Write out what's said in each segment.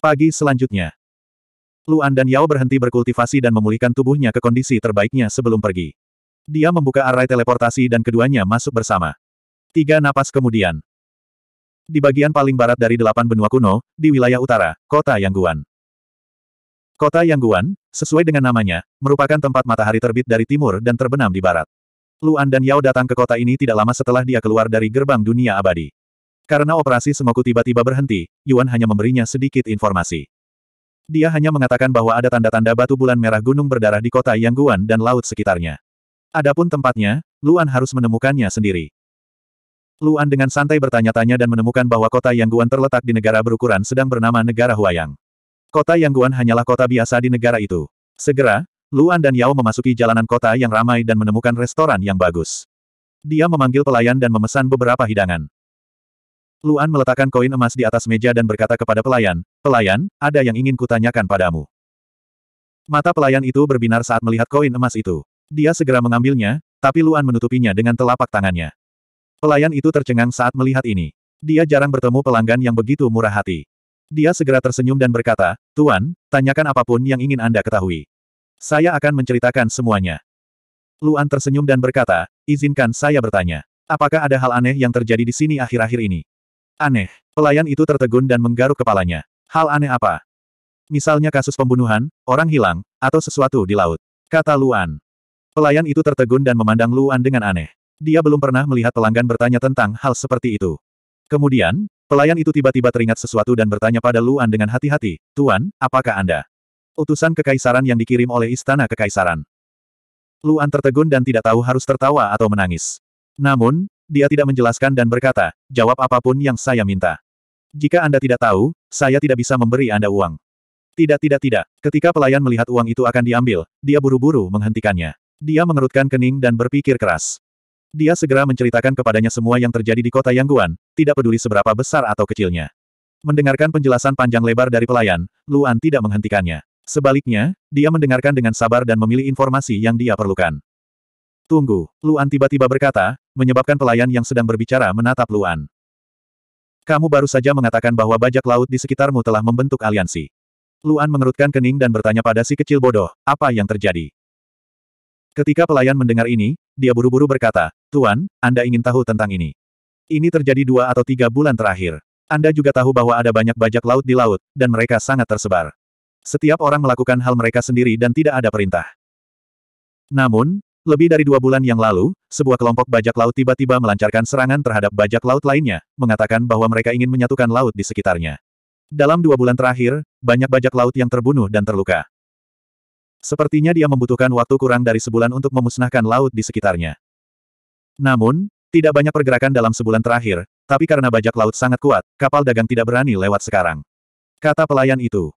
Pagi selanjutnya. Luan dan Yao berhenti berkultivasi dan memulihkan tubuhnya ke kondisi terbaiknya sebelum pergi. Dia membuka array teleportasi dan keduanya masuk bersama. Tiga napas kemudian. Di bagian paling barat dari delapan benua kuno, di wilayah utara, kota Yangguan. Kota Yangguan, sesuai dengan namanya, merupakan tempat matahari terbit dari timur dan terbenam di barat. Luan dan Yao datang ke kota ini tidak lama setelah dia keluar dari gerbang dunia abadi. Karena operasi semoku tiba-tiba berhenti, Yuan hanya memberinya sedikit informasi. Dia hanya mengatakan bahwa ada tanda-tanda batu bulan merah gunung berdarah di kota Yangguan dan laut sekitarnya. Adapun tempatnya, Luan harus menemukannya sendiri. Luan dengan santai bertanya-tanya dan menemukan bahwa kota Yangguan terletak di negara berukuran sedang bernama Negara Huayang. Kota Yangguan hanyalah kota biasa di negara itu. Segera, Luan dan Yao memasuki jalanan kota yang ramai dan menemukan restoran yang bagus. Dia memanggil pelayan dan memesan beberapa hidangan. Luan meletakkan koin emas di atas meja dan berkata kepada pelayan, Pelayan, ada yang ingin kutanyakan padamu. Mata pelayan itu berbinar saat melihat koin emas itu. Dia segera mengambilnya, tapi Luan menutupinya dengan telapak tangannya. Pelayan itu tercengang saat melihat ini. Dia jarang bertemu pelanggan yang begitu murah hati. Dia segera tersenyum dan berkata, Tuan, tanyakan apapun yang ingin Anda ketahui. Saya akan menceritakan semuanya. Luan tersenyum dan berkata, izinkan saya bertanya. Apakah ada hal aneh yang terjadi di sini akhir-akhir ini? Aneh. Pelayan itu tertegun dan menggaruk kepalanya. Hal aneh apa? Misalnya kasus pembunuhan, orang hilang, atau sesuatu di laut. Kata Luan. Pelayan itu tertegun dan memandang Luan dengan aneh. Dia belum pernah melihat pelanggan bertanya tentang hal seperti itu. Kemudian, Pelayan itu tiba-tiba teringat sesuatu dan bertanya pada Luan dengan hati-hati, Tuan, apakah Anda? Utusan kekaisaran yang dikirim oleh Istana Kekaisaran. Luan tertegun dan tidak tahu harus tertawa atau menangis. Namun, dia tidak menjelaskan dan berkata, jawab apapun yang saya minta. Jika Anda tidak tahu, saya tidak bisa memberi Anda uang. Tidak tidak tidak, ketika pelayan melihat uang itu akan diambil, dia buru-buru menghentikannya. Dia mengerutkan kening dan berpikir keras. Dia segera menceritakan kepadanya semua yang terjadi di kota Yangguan, tidak peduli seberapa besar atau kecilnya. Mendengarkan penjelasan panjang lebar dari pelayan, Luan tidak menghentikannya. Sebaliknya, dia mendengarkan dengan sabar dan memilih informasi yang dia perlukan. Tunggu, Luan tiba-tiba berkata, menyebabkan pelayan yang sedang berbicara menatap Luan. Kamu baru saja mengatakan bahwa bajak laut di sekitarmu telah membentuk aliansi. Luan mengerutkan kening dan bertanya pada si kecil bodoh, apa yang terjadi? Ketika pelayan mendengar ini, dia buru-buru berkata, Tuan, Anda ingin tahu tentang ini. Ini terjadi dua atau tiga bulan terakhir. Anda juga tahu bahwa ada banyak bajak laut di laut, dan mereka sangat tersebar. Setiap orang melakukan hal mereka sendiri dan tidak ada perintah. Namun, lebih dari dua bulan yang lalu, sebuah kelompok bajak laut tiba-tiba melancarkan serangan terhadap bajak laut lainnya, mengatakan bahwa mereka ingin menyatukan laut di sekitarnya. Dalam dua bulan terakhir, banyak bajak laut yang terbunuh dan terluka. Sepertinya dia membutuhkan waktu kurang dari sebulan untuk memusnahkan laut di sekitarnya. Namun, tidak banyak pergerakan dalam sebulan terakhir, tapi karena bajak laut sangat kuat, kapal dagang tidak berani lewat sekarang. Kata pelayan itu.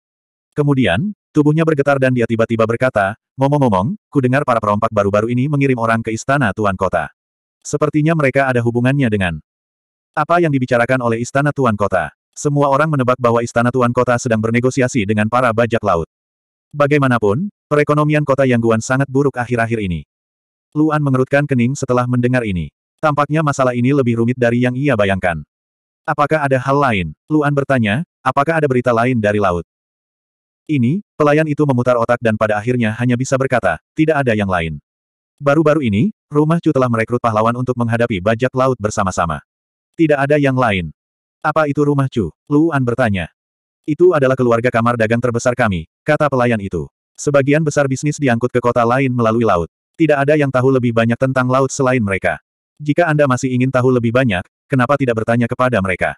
Kemudian, tubuhnya bergetar dan dia tiba-tiba berkata, ngomong-ngomong, ku dengar para perompak baru-baru ini mengirim orang ke istana Tuan Kota. Sepertinya mereka ada hubungannya dengan apa yang dibicarakan oleh istana Tuan Kota. Semua orang menebak bahwa istana Tuan Kota sedang bernegosiasi dengan para bajak laut. Bagaimanapun, perekonomian kota Yangguan sangat buruk akhir-akhir ini. Luan mengerutkan kening setelah mendengar ini. Tampaknya masalah ini lebih rumit dari yang ia bayangkan. Apakah ada hal lain? Luan bertanya, apakah ada berita lain dari laut? Ini, pelayan itu memutar otak dan pada akhirnya hanya bisa berkata, tidak ada yang lain. Baru-baru ini, rumah Chu telah merekrut pahlawan untuk menghadapi bajak laut bersama-sama. Tidak ada yang lain. Apa itu rumah Chu? Luan bertanya. Itu adalah keluarga kamar dagang terbesar kami, kata pelayan itu. Sebagian besar bisnis diangkut ke kota lain melalui laut. Tidak ada yang tahu lebih banyak tentang laut selain mereka. Jika Anda masih ingin tahu lebih banyak, kenapa tidak bertanya kepada mereka?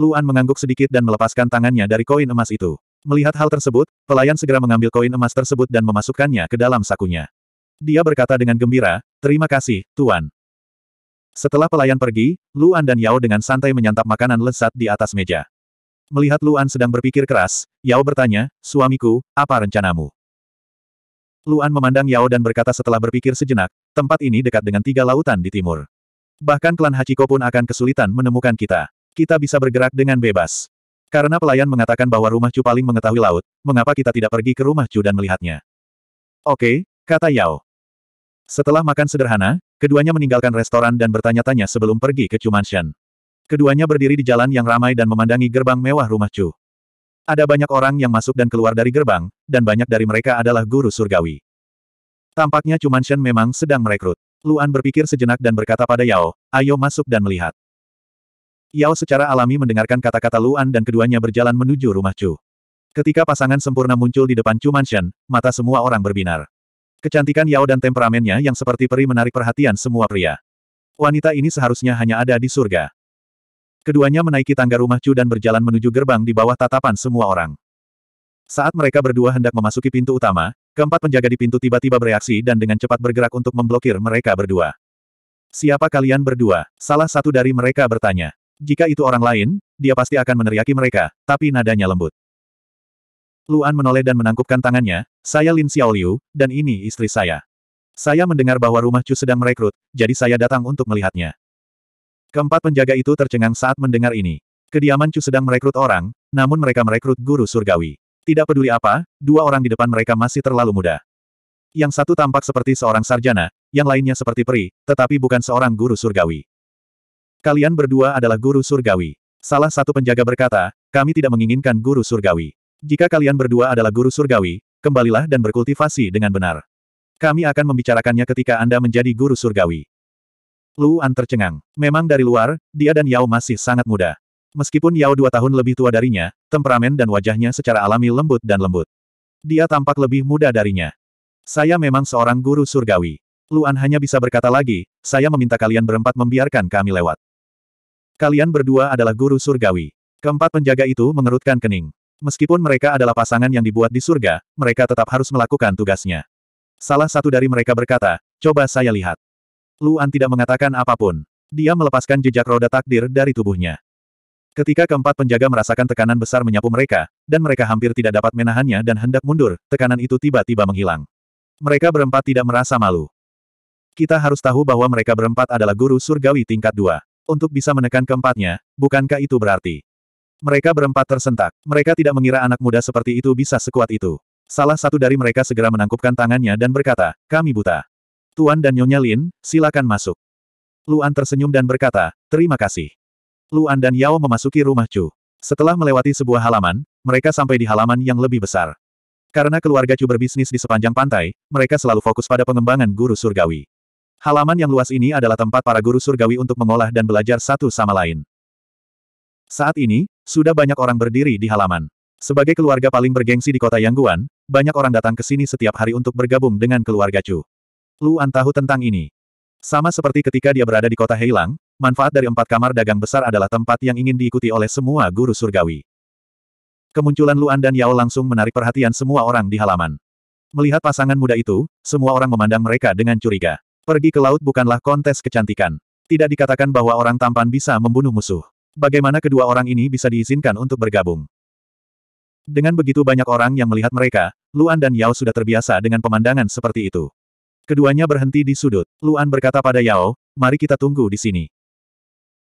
Luan mengangguk sedikit dan melepaskan tangannya dari koin emas itu. Melihat hal tersebut, pelayan segera mengambil koin emas tersebut dan memasukkannya ke dalam sakunya. Dia berkata dengan gembira, terima kasih, Tuan. Setelah pelayan pergi, Luan dan Yao dengan santai menyantap makanan lezat di atas meja. Melihat Luan sedang berpikir keras, Yao bertanya, suamiku, apa rencanamu? Luan memandang Yao dan berkata setelah berpikir sejenak, Tempat ini dekat dengan tiga lautan di timur. Bahkan klan Hachiko pun akan kesulitan menemukan kita. Kita bisa bergerak dengan bebas. Karena pelayan mengatakan bahwa rumah Chu paling mengetahui laut, mengapa kita tidak pergi ke rumah Chu dan melihatnya? Oke, kata Yao. Setelah makan sederhana, keduanya meninggalkan restoran dan bertanya-tanya sebelum pergi ke Chu Mansion. Keduanya berdiri di jalan yang ramai dan memandangi gerbang mewah rumah Chu. Ada banyak orang yang masuk dan keluar dari gerbang, dan banyak dari mereka adalah guru surgawi. Tampaknya cuman Shen memang sedang merekrut. Luan berpikir sejenak dan berkata pada Yao, ayo masuk dan melihat. Yao secara alami mendengarkan kata-kata Luan dan keduanya berjalan menuju rumah Chu. Ketika pasangan sempurna muncul di depan Chu Mansion, mata semua orang berbinar. Kecantikan Yao dan temperamennya yang seperti peri menarik perhatian semua pria. Wanita ini seharusnya hanya ada di surga. Keduanya menaiki tangga rumah Chu dan berjalan menuju gerbang di bawah tatapan semua orang. Saat mereka berdua hendak memasuki pintu utama, Keempat penjaga di pintu tiba-tiba bereaksi dan dengan cepat bergerak untuk memblokir mereka berdua. Siapa kalian berdua? Salah satu dari mereka bertanya. Jika itu orang lain, dia pasti akan meneriaki mereka, tapi nadanya lembut. Luan menoleh dan menangkupkan tangannya, saya Lin Xiaoliu, dan ini istri saya. Saya mendengar bahwa rumah Chu sedang merekrut, jadi saya datang untuk melihatnya. Keempat penjaga itu tercengang saat mendengar ini. Kediaman Chu sedang merekrut orang, namun mereka merekrut guru surgawi. Tidak peduli apa, dua orang di depan mereka masih terlalu muda. Yang satu tampak seperti seorang sarjana, yang lainnya seperti peri, tetapi bukan seorang guru surgawi. Kalian berdua adalah guru surgawi. Salah satu penjaga berkata, kami tidak menginginkan guru surgawi. Jika kalian berdua adalah guru surgawi, kembalilah dan berkultivasi dengan benar. Kami akan membicarakannya ketika Anda menjadi guru surgawi. Luan tercengang. Memang dari luar, dia dan Yao masih sangat muda. Meskipun Yao dua tahun lebih tua darinya, temperamen dan wajahnya secara alami lembut dan lembut. Dia tampak lebih muda darinya. Saya memang seorang guru surgawi. Luan hanya bisa berkata lagi, saya meminta kalian berempat membiarkan kami lewat. Kalian berdua adalah guru surgawi. Keempat penjaga itu mengerutkan kening. Meskipun mereka adalah pasangan yang dibuat di surga, mereka tetap harus melakukan tugasnya. Salah satu dari mereka berkata, coba saya lihat. Luan tidak mengatakan apapun. Dia melepaskan jejak roda takdir dari tubuhnya. Ketika keempat penjaga merasakan tekanan besar menyapu mereka, dan mereka hampir tidak dapat menahannya dan hendak mundur, tekanan itu tiba-tiba menghilang. Mereka berempat tidak merasa malu. Kita harus tahu bahwa mereka berempat adalah guru surgawi tingkat dua. Untuk bisa menekan keempatnya, bukankah itu berarti? Mereka berempat tersentak. Mereka tidak mengira anak muda seperti itu bisa sekuat itu. Salah satu dari mereka segera menangkupkan tangannya dan berkata, kami buta. Tuan dan Nyonya Lin, silakan masuk. Luan tersenyum dan berkata, terima kasih. Luan dan Yao memasuki rumah Chu. Setelah melewati sebuah halaman, mereka sampai di halaman yang lebih besar. Karena keluarga Chu berbisnis di sepanjang pantai, mereka selalu fokus pada pengembangan guru surgawi. Halaman yang luas ini adalah tempat para guru surgawi untuk mengolah dan belajar satu sama lain. Saat ini, sudah banyak orang berdiri di halaman. Sebagai keluarga paling bergengsi di kota Yangguan, banyak orang datang ke sini setiap hari untuk bergabung dengan keluarga Chu. Luan tahu tentang ini. Sama seperti ketika dia berada di kota Heilang, Manfaat dari empat kamar dagang besar adalah tempat yang ingin diikuti oleh semua guru surgawi. Kemunculan Luan dan Yao langsung menarik perhatian semua orang di halaman. Melihat pasangan muda itu, semua orang memandang mereka dengan curiga. Pergi ke laut bukanlah kontes kecantikan. Tidak dikatakan bahwa orang tampan bisa membunuh musuh. Bagaimana kedua orang ini bisa diizinkan untuk bergabung? Dengan begitu banyak orang yang melihat mereka, Luan dan Yao sudah terbiasa dengan pemandangan seperti itu. Keduanya berhenti di sudut. Luan berkata pada Yao, mari kita tunggu di sini.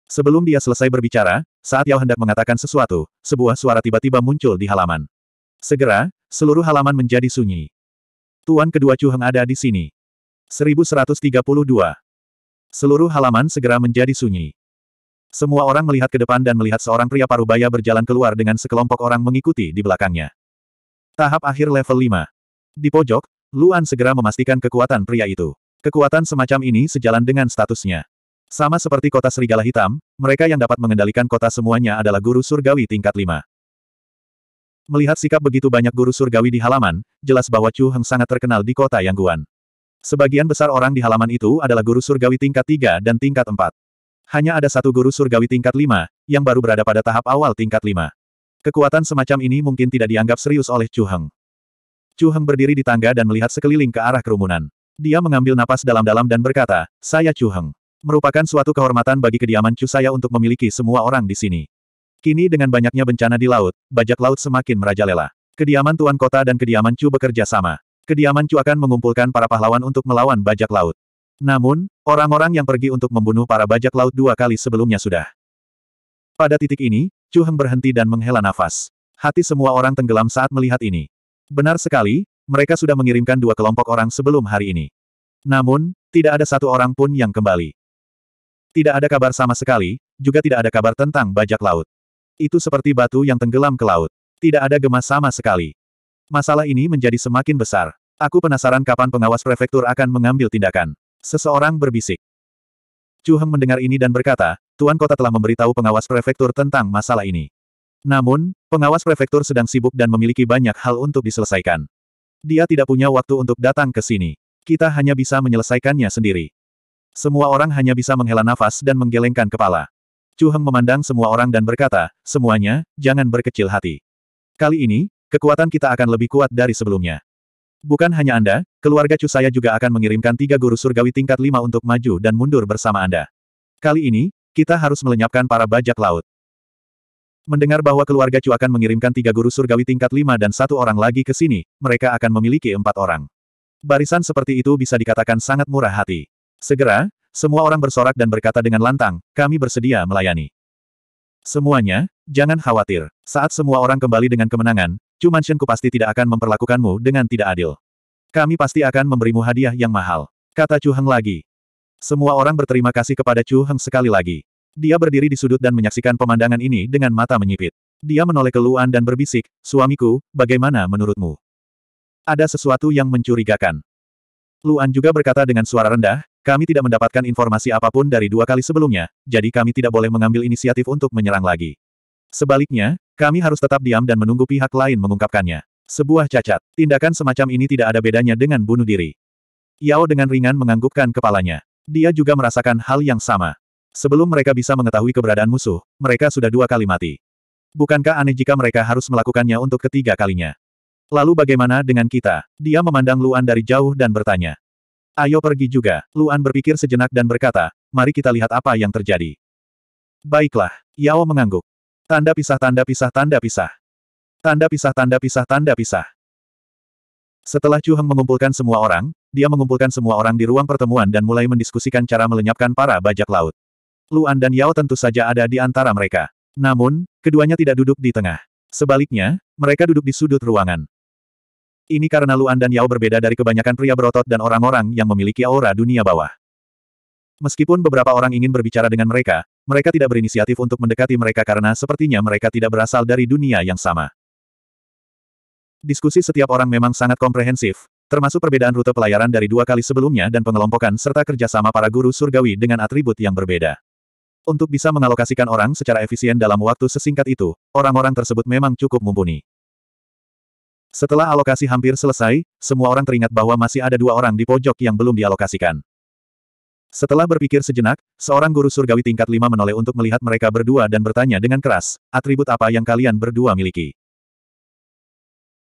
Sebelum dia selesai berbicara, saat Yao hendak mengatakan sesuatu, sebuah suara tiba-tiba muncul di halaman. Segera, seluruh halaman menjadi sunyi. Tuan kedua Chu Heng ada di sini. 1132. Seluruh halaman segera menjadi sunyi. Semua orang melihat ke depan dan melihat seorang pria parubaya berjalan keluar dengan sekelompok orang mengikuti di belakangnya. Tahap akhir level 5. Di pojok, Luan segera memastikan kekuatan pria itu. Kekuatan semacam ini sejalan dengan statusnya. Sama seperti kota serigala hitam, mereka yang dapat mengendalikan kota semuanya adalah guru surgawi tingkat 5. Melihat sikap begitu banyak guru surgawi di halaman, jelas bahwa Chu Heng sangat terkenal di kota Yangguan. Sebagian besar orang di halaman itu adalah guru surgawi tingkat 3 dan tingkat 4. Hanya ada satu guru surgawi tingkat 5, yang baru berada pada tahap awal tingkat 5. Kekuatan semacam ini mungkin tidak dianggap serius oleh Chu Heng. Chu Heng berdiri di tangga dan melihat sekeliling ke arah kerumunan. Dia mengambil napas dalam-dalam dan berkata, saya Chu Heng. Merupakan suatu kehormatan bagi kediaman Chu saya untuk memiliki semua orang di sini. Kini dengan banyaknya bencana di laut, bajak laut semakin merajalela. Kediaman Tuan Kota dan kediaman Chu bekerja sama. Kediaman Chu akan mengumpulkan para pahlawan untuk melawan bajak laut. Namun, orang-orang yang pergi untuk membunuh para bajak laut dua kali sebelumnya sudah. Pada titik ini, Chu Heng berhenti dan menghela nafas. Hati semua orang tenggelam saat melihat ini. Benar sekali, mereka sudah mengirimkan dua kelompok orang sebelum hari ini. Namun, tidak ada satu orang pun yang kembali. Tidak ada kabar sama sekali, juga tidak ada kabar tentang bajak laut. Itu seperti batu yang tenggelam ke laut. Tidak ada gemas sama sekali. Masalah ini menjadi semakin besar. Aku penasaran kapan pengawas prefektur akan mengambil tindakan. Seseorang berbisik. Chu Heng mendengar ini dan berkata, Tuan Kota telah memberitahu pengawas prefektur tentang masalah ini. Namun, pengawas prefektur sedang sibuk dan memiliki banyak hal untuk diselesaikan. Dia tidak punya waktu untuk datang ke sini. Kita hanya bisa menyelesaikannya sendiri. Semua orang hanya bisa menghela nafas dan menggelengkan kepala. Chu Heng memandang semua orang dan berkata, semuanya, jangan berkecil hati. Kali ini, kekuatan kita akan lebih kuat dari sebelumnya. Bukan hanya Anda, keluarga Chu saya juga akan mengirimkan tiga guru surgawi tingkat lima untuk maju dan mundur bersama Anda. Kali ini, kita harus melenyapkan para bajak laut. Mendengar bahwa keluarga Chu akan mengirimkan tiga guru surgawi tingkat lima dan satu orang lagi ke sini, mereka akan memiliki empat orang. Barisan seperti itu bisa dikatakan sangat murah hati. Segera, semua orang bersorak dan berkata dengan lantang, kami bersedia melayani. Semuanya, jangan khawatir. Saat semua orang kembali dengan kemenangan, cuman Cumanshenku pasti tidak akan memperlakukanmu dengan tidak adil. Kami pasti akan memberimu hadiah yang mahal. Kata Chu Heng lagi. Semua orang berterima kasih kepada Chu Heng sekali lagi. Dia berdiri di sudut dan menyaksikan pemandangan ini dengan mata menyipit. Dia menoleh ke Luan dan berbisik, suamiku, bagaimana menurutmu? Ada sesuatu yang mencurigakan. Luan juga berkata dengan suara rendah, kami tidak mendapatkan informasi apapun dari dua kali sebelumnya, jadi kami tidak boleh mengambil inisiatif untuk menyerang lagi. Sebaliknya, kami harus tetap diam dan menunggu pihak lain mengungkapkannya. Sebuah cacat, tindakan semacam ini tidak ada bedanya dengan bunuh diri. Yao dengan ringan menganggukkan kepalanya. Dia juga merasakan hal yang sama. Sebelum mereka bisa mengetahui keberadaan musuh, mereka sudah dua kali mati. Bukankah aneh jika mereka harus melakukannya untuk ketiga kalinya? Lalu bagaimana dengan kita? Dia memandang Luan dari jauh dan bertanya. Ayo pergi juga, Luan berpikir sejenak dan berkata, mari kita lihat apa yang terjadi. Baiklah, Yao mengangguk. Tanda pisah tanda pisah tanda pisah. Tanda pisah tanda pisah tanda pisah. Setelah Chu Heng mengumpulkan semua orang, dia mengumpulkan semua orang di ruang pertemuan dan mulai mendiskusikan cara melenyapkan para bajak laut. Luan dan Yao tentu saja ada di antara mereka. Namun, keduanya tidak duduk di tengah. Sebaliknya, mereka duduk di sudut ruangan. Ini karena Luan dan Yao berbeda dari kebanyakan pria berotot dan orang-orang yang memiliki aura dunia bawah. Meskipun beberapa orang ingin berbicara dengan mereka, mereka tidak berinisiatif untuk mendekati mereka karena sepertinya mereka tidak berasal dari dunia yang sama. Diskusi setiap orang memang sangat komprehensif, termasuk perbedaan rute pelayaran dari dua kali sebelumnya dan pengelompokan serta kerjasama para guru surgawi dengan atribut yang berbeda. Untuk bisa mengalokasikan orang secara efisien dalam waktu sesingkat itu, orang-orang tersebut memang cukup mumpuni. Setelah alokasi hampir selesai, semua orang teringat bahwa masih ada dua orang di pojok yang belum dialokasikan. Setelah berpikir sejenak, seorang guru surgawi tingkat lima menoleh untuk melihat mereka berdua dan bertanya dengan keras, atribut apa yang kalian berdua miliki?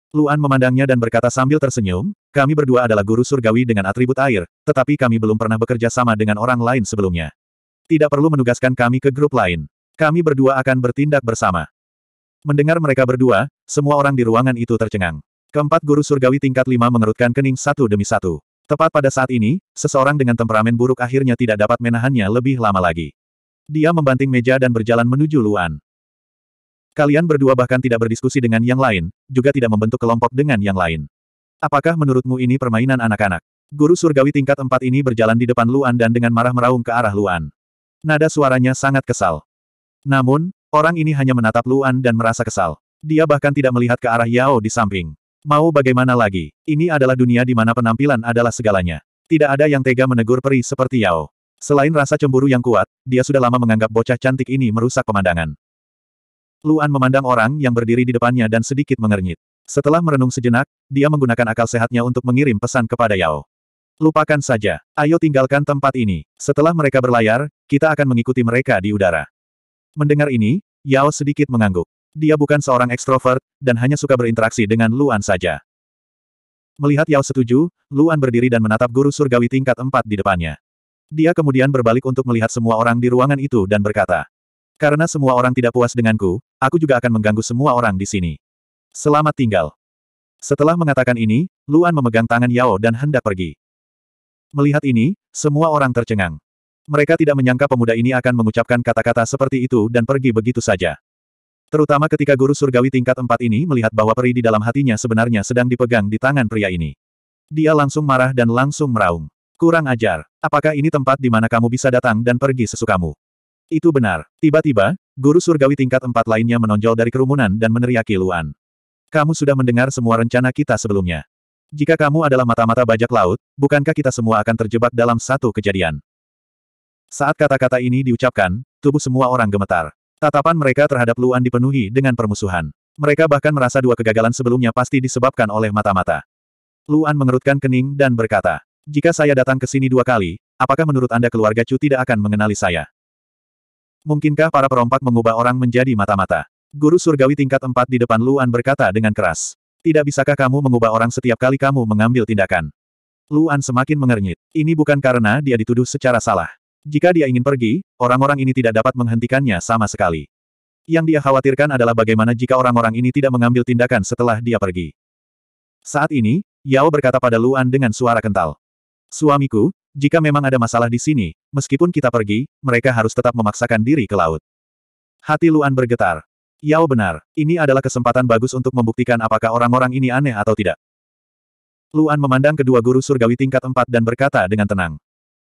Luan memandangnya dan berkata sambil tersenyum, kami berdua adalah guru surgawi dengan atribut air, tetapi kami belum pernah bekerja sama dengan orang lain sebelumnya. Tidak perlu menugaskan kami ke grup lain. Kami berdua akan bertindak bersama. Mendengar mereka berdua, semua orang di ruangan itu tercengang. Keempat guru surgawi tingkat lima mengerutkan kening satu demi satu. Tepat pada saat ini, seseorang dengan temperamen buruk akhirnya tidak dapat menahannya lebih lama lagi. Dia membanting meja dan berjalan menuju Luan. Kalian berdua bahkan tidak berdiskusi dengan yang lain, juga tidak membentuk kelompok dengan yang lain. Apakah menurutmu ini permainan anak-anak? Guru surgawi tingkat empat ini berjalan di depan Luan dan dengan marah meraung ke arah Luan. Nada suaranya sangat kesal. Namun, Orang ini hanya menatap Luan dan merasa kesal. Dia bahkan tidak melihat ke arah Yao di samping. Mau bagaimana lagi, ini adalah dunia di mana penampilan adalah segalanya. Tidak ada yang tega menegur peri seperti Yao. Selain rasa cemburu yang kuat, dia sudah lama menganggap bocah cantik ini merusak pemandangan. Luan memandang orang yang berdiri di depannya dan sedikit mengernyit. Setelah merenung sejenak, dia menggunakan akal sehatnya untuk mengirim pesan kepada Yao. Lupakan saja, ayo tinggalkan tempat ini. Setelah mereka berlayar, kita akan mengikuti mereka di udara. Mendengar ini, Yao sedikit mengangguk. Dia bukan seorang ekstrovert, dan hanya suka berinteraksi dengan Luan saja. Melihat Yao setuju, Luan berdiri dan menatap guru surgawi tingkat empat di depannya. Dia kemudian berbalik untuk melihat semua orang di ruangan itu dan berkata, Karena semua orang tidak puas denganku, aku juga akan mengganggu semua orang di sini. Selamat tinggal. Setelah mengatakan ini, Luan memegang tangan Yao dan hendak pergi. Melihat ini, semua orang tercengang. Mereka tidak menyangka pemuda ini akan mengucapkan kata-kata seperti itu dan pergi begitu saja. Terutama ketika guru surgawi tingkat empat ini melihat bahwa peri di dalam hatinya sebenarnya sedang dipegang di tangan pria ini. Dia langsung marah dan langsung meraung. Kurang ajar. Apakah ini tempat di mana kamu bisa datang dan pergi sesukamu? Itu benar. Tiba-tiba, guru surgawi tingkat empat lainnya menonjol dari kerumunan dan meneriaki Luan. Kamu sudah mendengar semua rencana kita sebelumnya. Jika kamu adalah mata-mata bajak laut, bukankah kita semua akan terjebak dalam satu kejadian? Saat kata-kata ini diucapkan, tubuh semua orang gemetar. Tatapan mereka terhadap Luan dipenuhi dengan permusuhan. Mereka bahkan merasa dua kegagalan sebelumnya pasti disebabkan oleh mata-mata. Luan mengerutkan kening dan berkata, jika saya datang ke sini dua kali, apakah menurut Anda keluarga Chu tidak akan mengenali saya? Mungkinkah para perompak mengubah orang menjadi mata-mata? Guru surgawi tingkat empat di depan Luan berkata dengan keras. Tidak bisakah kamu mengubah orang setiap kali kamu mengambil tindakan? Luan semakin mengernyit. Ini bukan karena dia dituduh secara salah. Jika dia ingin pergi, orang-orang ini tidak dapat menghentikannya sama sekali. Yang dia khawatirkan adalah bagaimana jika orang-orang ini tidak mengambil tindakan setelah dia pergi. Saat ini, Yao berkata pada Luan dengan suara kental. Suamiku, jika memang ada masalah di sini, meskipun kita pergi, mereka harus tetap memaksakan diri ke laut. Hati Luan bergetar. Yao benar, ini adalah kesempatan bagus untuk membuktikan apakah orang-orang ini aneh atau tidak. Luan memandang kedua guru surgawi tingkat empat dan berkata dengan tenang.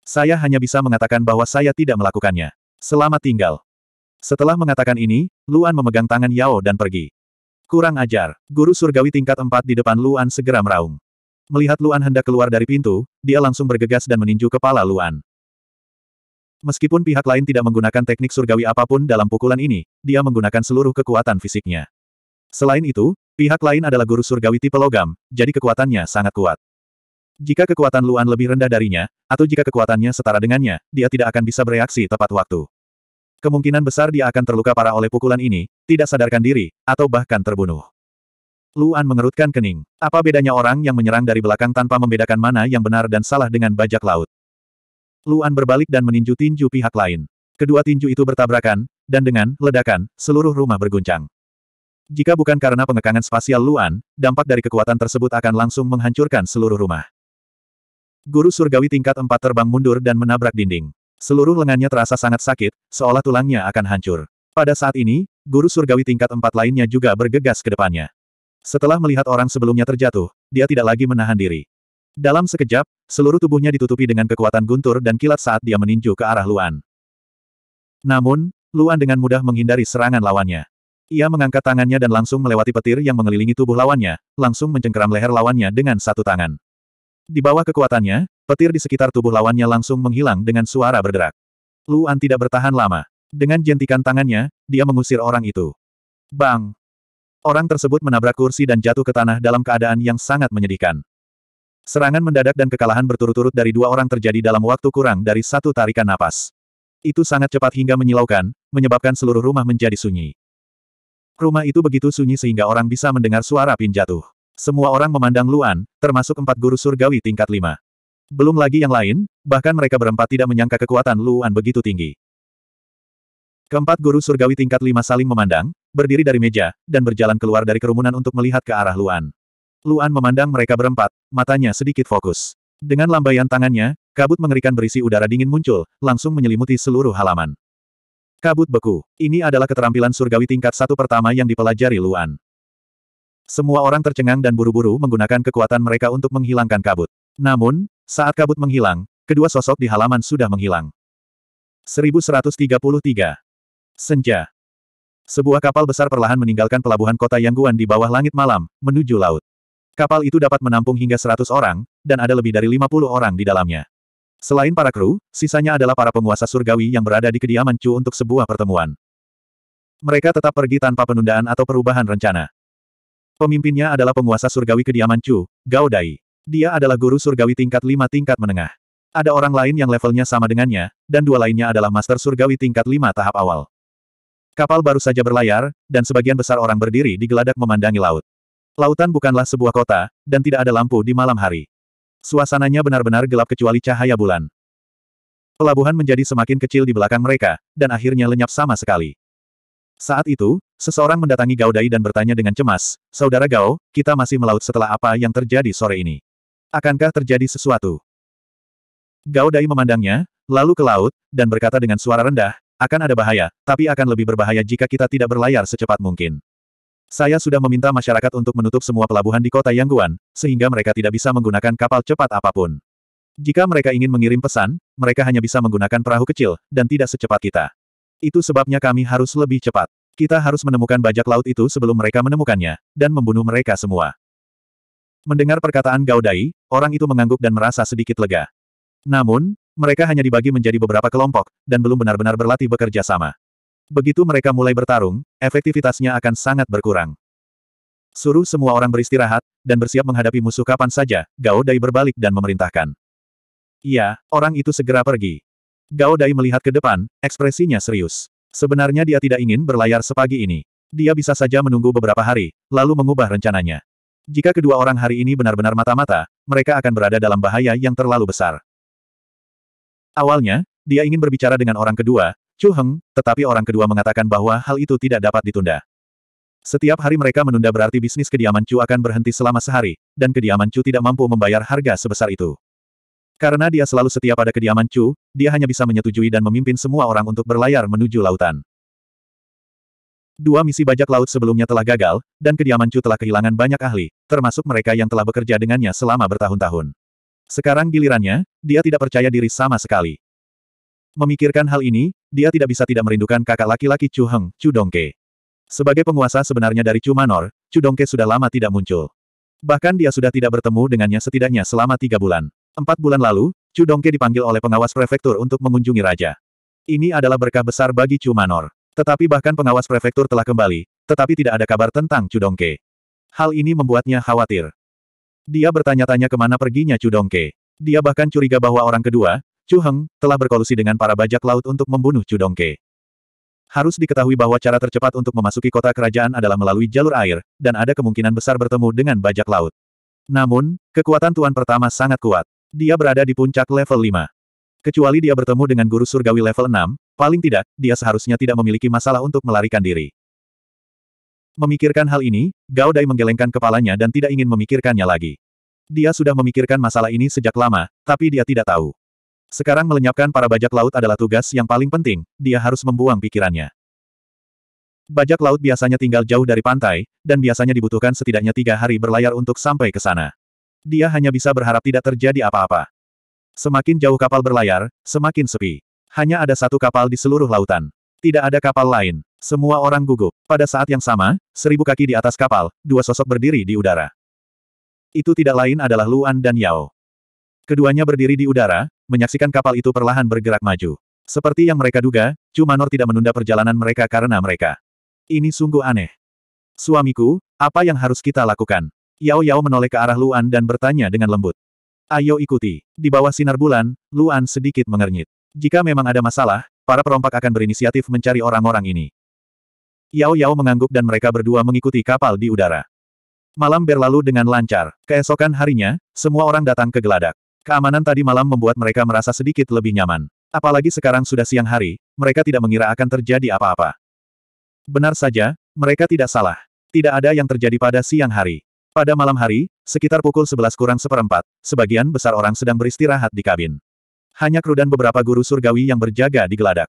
Saya hanya bisa mengatakan bahwa saya tidak melakukannya. Selamat tinggal. Setelah mengatakan ini, Luan memegang tangan Yao dan pergi. Kurang ajar, guru surgawi tingkat empat di depan Luan segera meraung. Melihat Luan hendak keluar dari pintu, dia langsung bergegas dan meninju kepala Luan. Meskipun pihak lain tidak menggunakan teknik surgawi apapun dalam pukulan ini, dia menggunakan seluruh kekuatan fisiknya. Selain itu, pihak lain adalah guru surgawi tipe logam, jadi kekuatannya sangat kuat. Jika kekuatan Luan lebih rendah darinya, atau jika kekuatannya setara dengannya, dia tidak akan bisa bereaksi tepat waktu. Kemungkinan besar dia akan terluka parah oleh pukulan ini, tidak sadarkan diri, atau bahkan terbunuh. Luan mengerutkan kening. Apa bedanya orang yang menyerang dari belakang tanpa membedakan mana yang benar dan salah dengan bajak laut? Luan berbalik dan meninju tinju pihak lain. Kedua tinju itu bertabrakan, dan dengan ledakan, seluruh rumah berguncang. Jika bukan karena pengekangan spasial Luan, dampak dari kekuatan tersebut akan langsung menghancurkan seluruh rumah. Guru surgawi tingkat empat terbang mundur dan menabrak dinding. Seluruh lengannya terasa sangat sakit, seolah tulangnya akan hancur. Pada saat ini, guru surgawi tingkat empat lainnya juga bergegas ke depannya. Setelah melihat orang sebelumnya terjatuh, dia tidak lagi menahan diri. Dalam sekejap, seluruh tubuhnya ditutupi dengan kekuatan guntur dan kilat saat dia meninju ke arah Luan. Namun, Luan dengan mudah menghindari serangan lawannya. Ia mengangkat tangannya dan langsung melewati petir yang mengelilingi tubuh lawannya, langsung mencengkeram leher lawannya dengan satu tangan. Di bawah kekuatannya, petir di sekitar tubuh lawannya langsung menghilang dengan suara berderak. Luan tidak bertahan lama. Dengan jentikan tangannya, dia mengusir orang itu. Bang! Orang tersebut menabrak kursi dan jatuh ke tanah dalam keadaan yang sangat menyedihkan. Serangan mendadak dan kekalahan berturut-turut dari dua orang terjadi dalam waktu kurang dari satu tarikan napas. Itu sangat cepat hingga menyilaukan, menyebabkan seluruh rumah menjadi sunyi. Rumah itu begitu sunyi sehingga orang bisa mendengar suara pin jatuh. Semua orang memandang Luan, termasuk empat guru surgawi tingkat lima. Belum lagi yang lain, bahkan mereka berempat tidak menyangka kekuatan Luan begitu tinggi. Keempat guru surgawi tingkat lima saling memandang, berdiri dari meja, dan berjalan keluar dari kerumunan untuk melihat ke arah Luan. Luan memandang mereka berempat, matanya sedikit fokus. Dengan lambaian tangannya, kabut mengerikan berisi udara dingin muncul, langsung menyelimuti seluruh halaman. Kabut beku. Ini adalah keterampilan surgawi tingkat satu pertama yang dipelajari Luan. Semua orang tercengang dan buru-buru menggunakan kekuatan mereka untuk menghilangkan kabut. Namun, saat kabut menghilang, kedua sosok di halaman sudah menghilang. 1133. Senja. Sebuah kapal besar perlahan meninggalkan pelabuhan kota Yangguan di bawah langit malam, menuju laut. Kapal itu dapat menampung hingga 100 orang, dan ada lebih dari 50 orang di dalamnya. Selain para kru, sisanya adalah para penguasa surgawi yang berada di kediaman Chu untuk sebuah pertemuan. Mereka tetap pergi tanpa penundaan atau perubahan rencana. Pemimpinnya adalah penguasa surgawi kediaman Chu, Gao Dai. Dia adalah guru surgawi tingkat lima tingkat menengah. Ada orang lain yang levelnya sama dengannya, dan dua lainnya adalah master surgawi tingkat lima tahap awal. Kapal baru saja berlayar, dan sebagian besar orang berdiri di geladak memandangi laut. Lautan bukanlah sebuah kota, dan tidak ada lampu di malam hari. Suasananya benar-benar gelap kecuali cahaya bulan. Pelabuhan menjadi semakin kecil di belakang mereka, dan akhirnya lenyap sama sekali. Saat itu, seseorang mendatangi Gao Dai dan bertanya dengan cemas, Saudara Gao, kita masih melaut setelah apa yang terjadi sore ini. Akankah terjadi sesuatu? Gao Dai memandangnya, lalu ke laut, dan berkata dengan suara rendah, akan ada bahaya, tapi akan lebih berbahaya jika kita tidak berlayar secepat mungkin. Saya sudah meminta masyarakat untuk menutup semua pelabuhan di kota Yangguan, sehingga mereka tidak bisa menggunakan kapal cepat apapun. Jika mereka ingin mengirim pesan, mereka hanya bisa menggunakan perahu kecil, dan tidak secepat kita. Itu sebabnya kami harus lebih cepat. Kita harus menemukan bajak laut itu sebelum mereka menemukannya, dan membunuh mereka semua. Mendengar perkataan Gaudai, orang itu mengangguk dan merasa sedikit lega. Namun, mereka hanya dibagi menjadi beberapa kelompok, dan belum benar-benar berlatih bekerja sama. Begitu mereka mulai bertarung, efektivitasnya akan sangat berkurang. Suruh semua orang beristirahat, dan bersiap menghadapi musuh kapan saja, Gaudai berbalik dan memerintahkan. Iya, orang itu segera pergi. Gao Dai melihat ke depan, ekspresinya serius. Sebenarnya dia tidak ingin berlayar sepagi ini. Dia bisa saja menunggu beberapa hari, lalu mengubah rencananya. Jika kedua orang hari ini benar-benar mata-mata, mereka akan berada dalam bahaya yang terlalu besar. Awalnya, dia ingin berbicara dengan orang kedua, Chu Heng, tetapi orang kedua mengatakan bahwa hal itu tidak dapat ditunda. Setiap hari mereka menunda berarti bisnis kediaman Chu akan berhenti selama sehari, dan kediaman Chu tidak mampu membayar harga sebesar itu. Karena dia selalu setia pada kediaman Chu, dia hanya bisa menyetujui dan memimpin semua orang untuk berlayar menuju lautan. Dua misi bajak laut sebelumnya telah gagal, dan kediaman Chu telah kehilangan banyak ahli, termasuk mereka yang telah bekerja dengannya selama bertahun-tahun. Sekarang gilirannya, dia tidak percaya diri sama sekali. Memikirkan hal ini, dia tidak bisa tidak merindukan kakak laki-laki Chu Heng, Chu Dongke. Sebagai penguasa sebenarnya dari Chu Manor, Chu Dongke sudah lama tidak muncul. Bahkan dia sudah tidak bertemu dengannya setidaknya selama tiga bulan. Empat bulan lalu, Chu Dongke dipanggil oleh pengawas prefektur untuk mengunjungi raja. Ini adalah berkah besar bagi Chu Manor. Tetapi bahkan pengawas prefektur telah kembali, tetapi tidak ada kabar tentang Chu Dongke. Hal ini membuatnya khawatir. Dia bertanya-tanya kemana perginya Chu Dongke. Dia bahkan curiga bahwa orang kedua, Chu Heng, telah berkolusi dengan para bajak laut untuk membunuh Chu Dongke. Harus diketahui bahwa cara tercepat untuk memasuki kota kerajaan adalah melalui jalur air, dan ada kemungkinan besar bertemu dengan bajak laut. Namun, kekuatan Tuan Pertama sangat kuat. Dia berada di puncak level 5. Kecuali dia bertemu dengan guru surgawi level 6, paling tidak, dia seharusnya tidak memiliki masalah untuk melarikan diri. Memikirkan hal ini, Gao Dai menggelengkan kepalanya dan tidak ingin memikirkannya lagi. Dia sudah memikirkan masalah ini sejak lama, tapi dia tidak tahu. Sekarang melenyapkan para bajak laut adalah tugas yang paling penting, dia harus membuang pikirannya. Bajak laut biasanya tinggal jauh dari pantai, dan biasanya dibutuhkan setidaknya tiga hari berlayar untuk sampai ke sana. Dia hanya bisa berharap tidak terjadi apa-apa. Semakin jauh kapal berlayar, semakin sepi. Hanya ada satu kapal di seluruh lautan. Tidak ada kapal lain. Semua orang gugup. Pada saat yang sama, seribu kaki di atas kapal, dua sosok berdiri di udara. Itu tidak lain adalah Luan dan Yao. Keduanya berdiri di udara, menyaksikan kapal itu perlahan bergerak maju. Seperti yang mereka duga, Cumanor tidak menunda perjalanan mereka karena mereka. Ini sungguh aneh. Suamiku, apa yang harus kita lakukan? Yao Yao menoleh ke arah Luan dan bertanya dengan lembut. Ayo ikuti. Di bawah sinar bulan, Luan sedikit mengernyit. Jika memang ada masalah, para perompak akan berinisiatif mencari orang-orang ini. Yao Yao mengangguk dan mereka berdua mengikuti kapal di udara. Malam berlalu dengan lancar. Keesokan harinya, semua orang datang ke geladak. Keamanan tadi malam membuat mereka merasa sedikit lebih nyaman. Apalagi sekarang sudah siang hari, mereka tidak mengira akan terjadi apa-apa. Benar saja, mereka tidak salah. Tidak ada yang terjadi pada siang hari. Pada malam hari, sekitar pukul 11 kurang seperempat, sebagian besar orang sedang beristirahat di kabin. Hanya kru dan beberapa guru surgawi yang berjaga di geladak.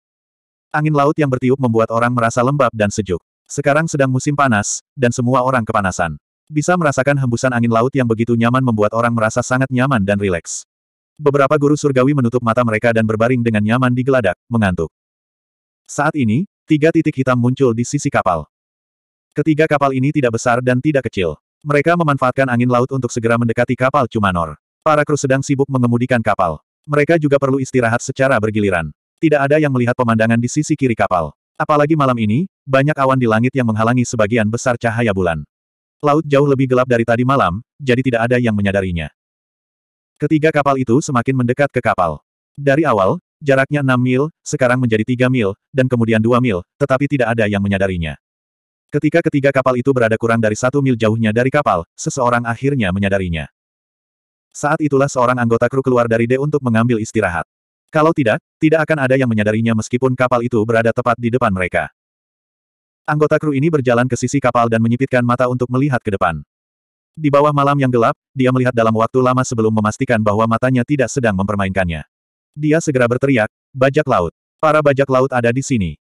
Angin laut yang bertiup membuat orang merasa lembab dan sejuk. Sekarang sedang musim panas, dan semua orang kepanasan. Bisa merasakan hembusan angin laut yang begitu nyaman membuat orang merasa sangat nyaman dan rileks. Beberapa guru surgawi menutup mata mereka dan berbaring dengan nyaman di geladak, mengantuk. Saat ini, tiga titik hitam muncul di sisi kapal. Ketiga kapal ini tidak besar dan tidak kecil. Mereka memanfaatkan angin laut untuk segera mendekati kapal Cumanor. Para kru sedang sibuk mengemudikan kapal. Mereka juga perlu istirahat secara bergiliran. Tidak ada yang melihat pemandangan di sisi kiri kapal. Apalagi malam ini, banyak awan di langit yang menghalangi sebagian besar cahaya bulan. Laut jauh lebih gelap dari tadi malam, jadi tidak ada yang menyadarinya. Ketiga kapal itu semakin mendekat ke kapal. Dari awal, jaraknya 6 mil, sekarang menjadi 3 mil, dan kemudian 2 mil, tetapi tidak ada yang menyadarinya. Ketika ketiga kapal itu berada kurang dari satu mil jauhnya dari kapal, seseorang akhirnya menyadarinya. Saat itulah seorang anggota kru keluar dari D untuk mengambil istirahat. Kalau tidak, tidak akan ada yang menyadarinya meskipun kapal itu berada tepat di depan mereka. Anggota kru ini berjalan ke sisi kapal dan menyipitkan mata untuk melihat ke depan. Di bawah malam yang gelap, dia melihat dalam waktu lama sebelum memastikan bahwa matanya tidak sedang mempermainkannya. Dia segera berteriak, bajak laut. Para bajak laut ada di sini.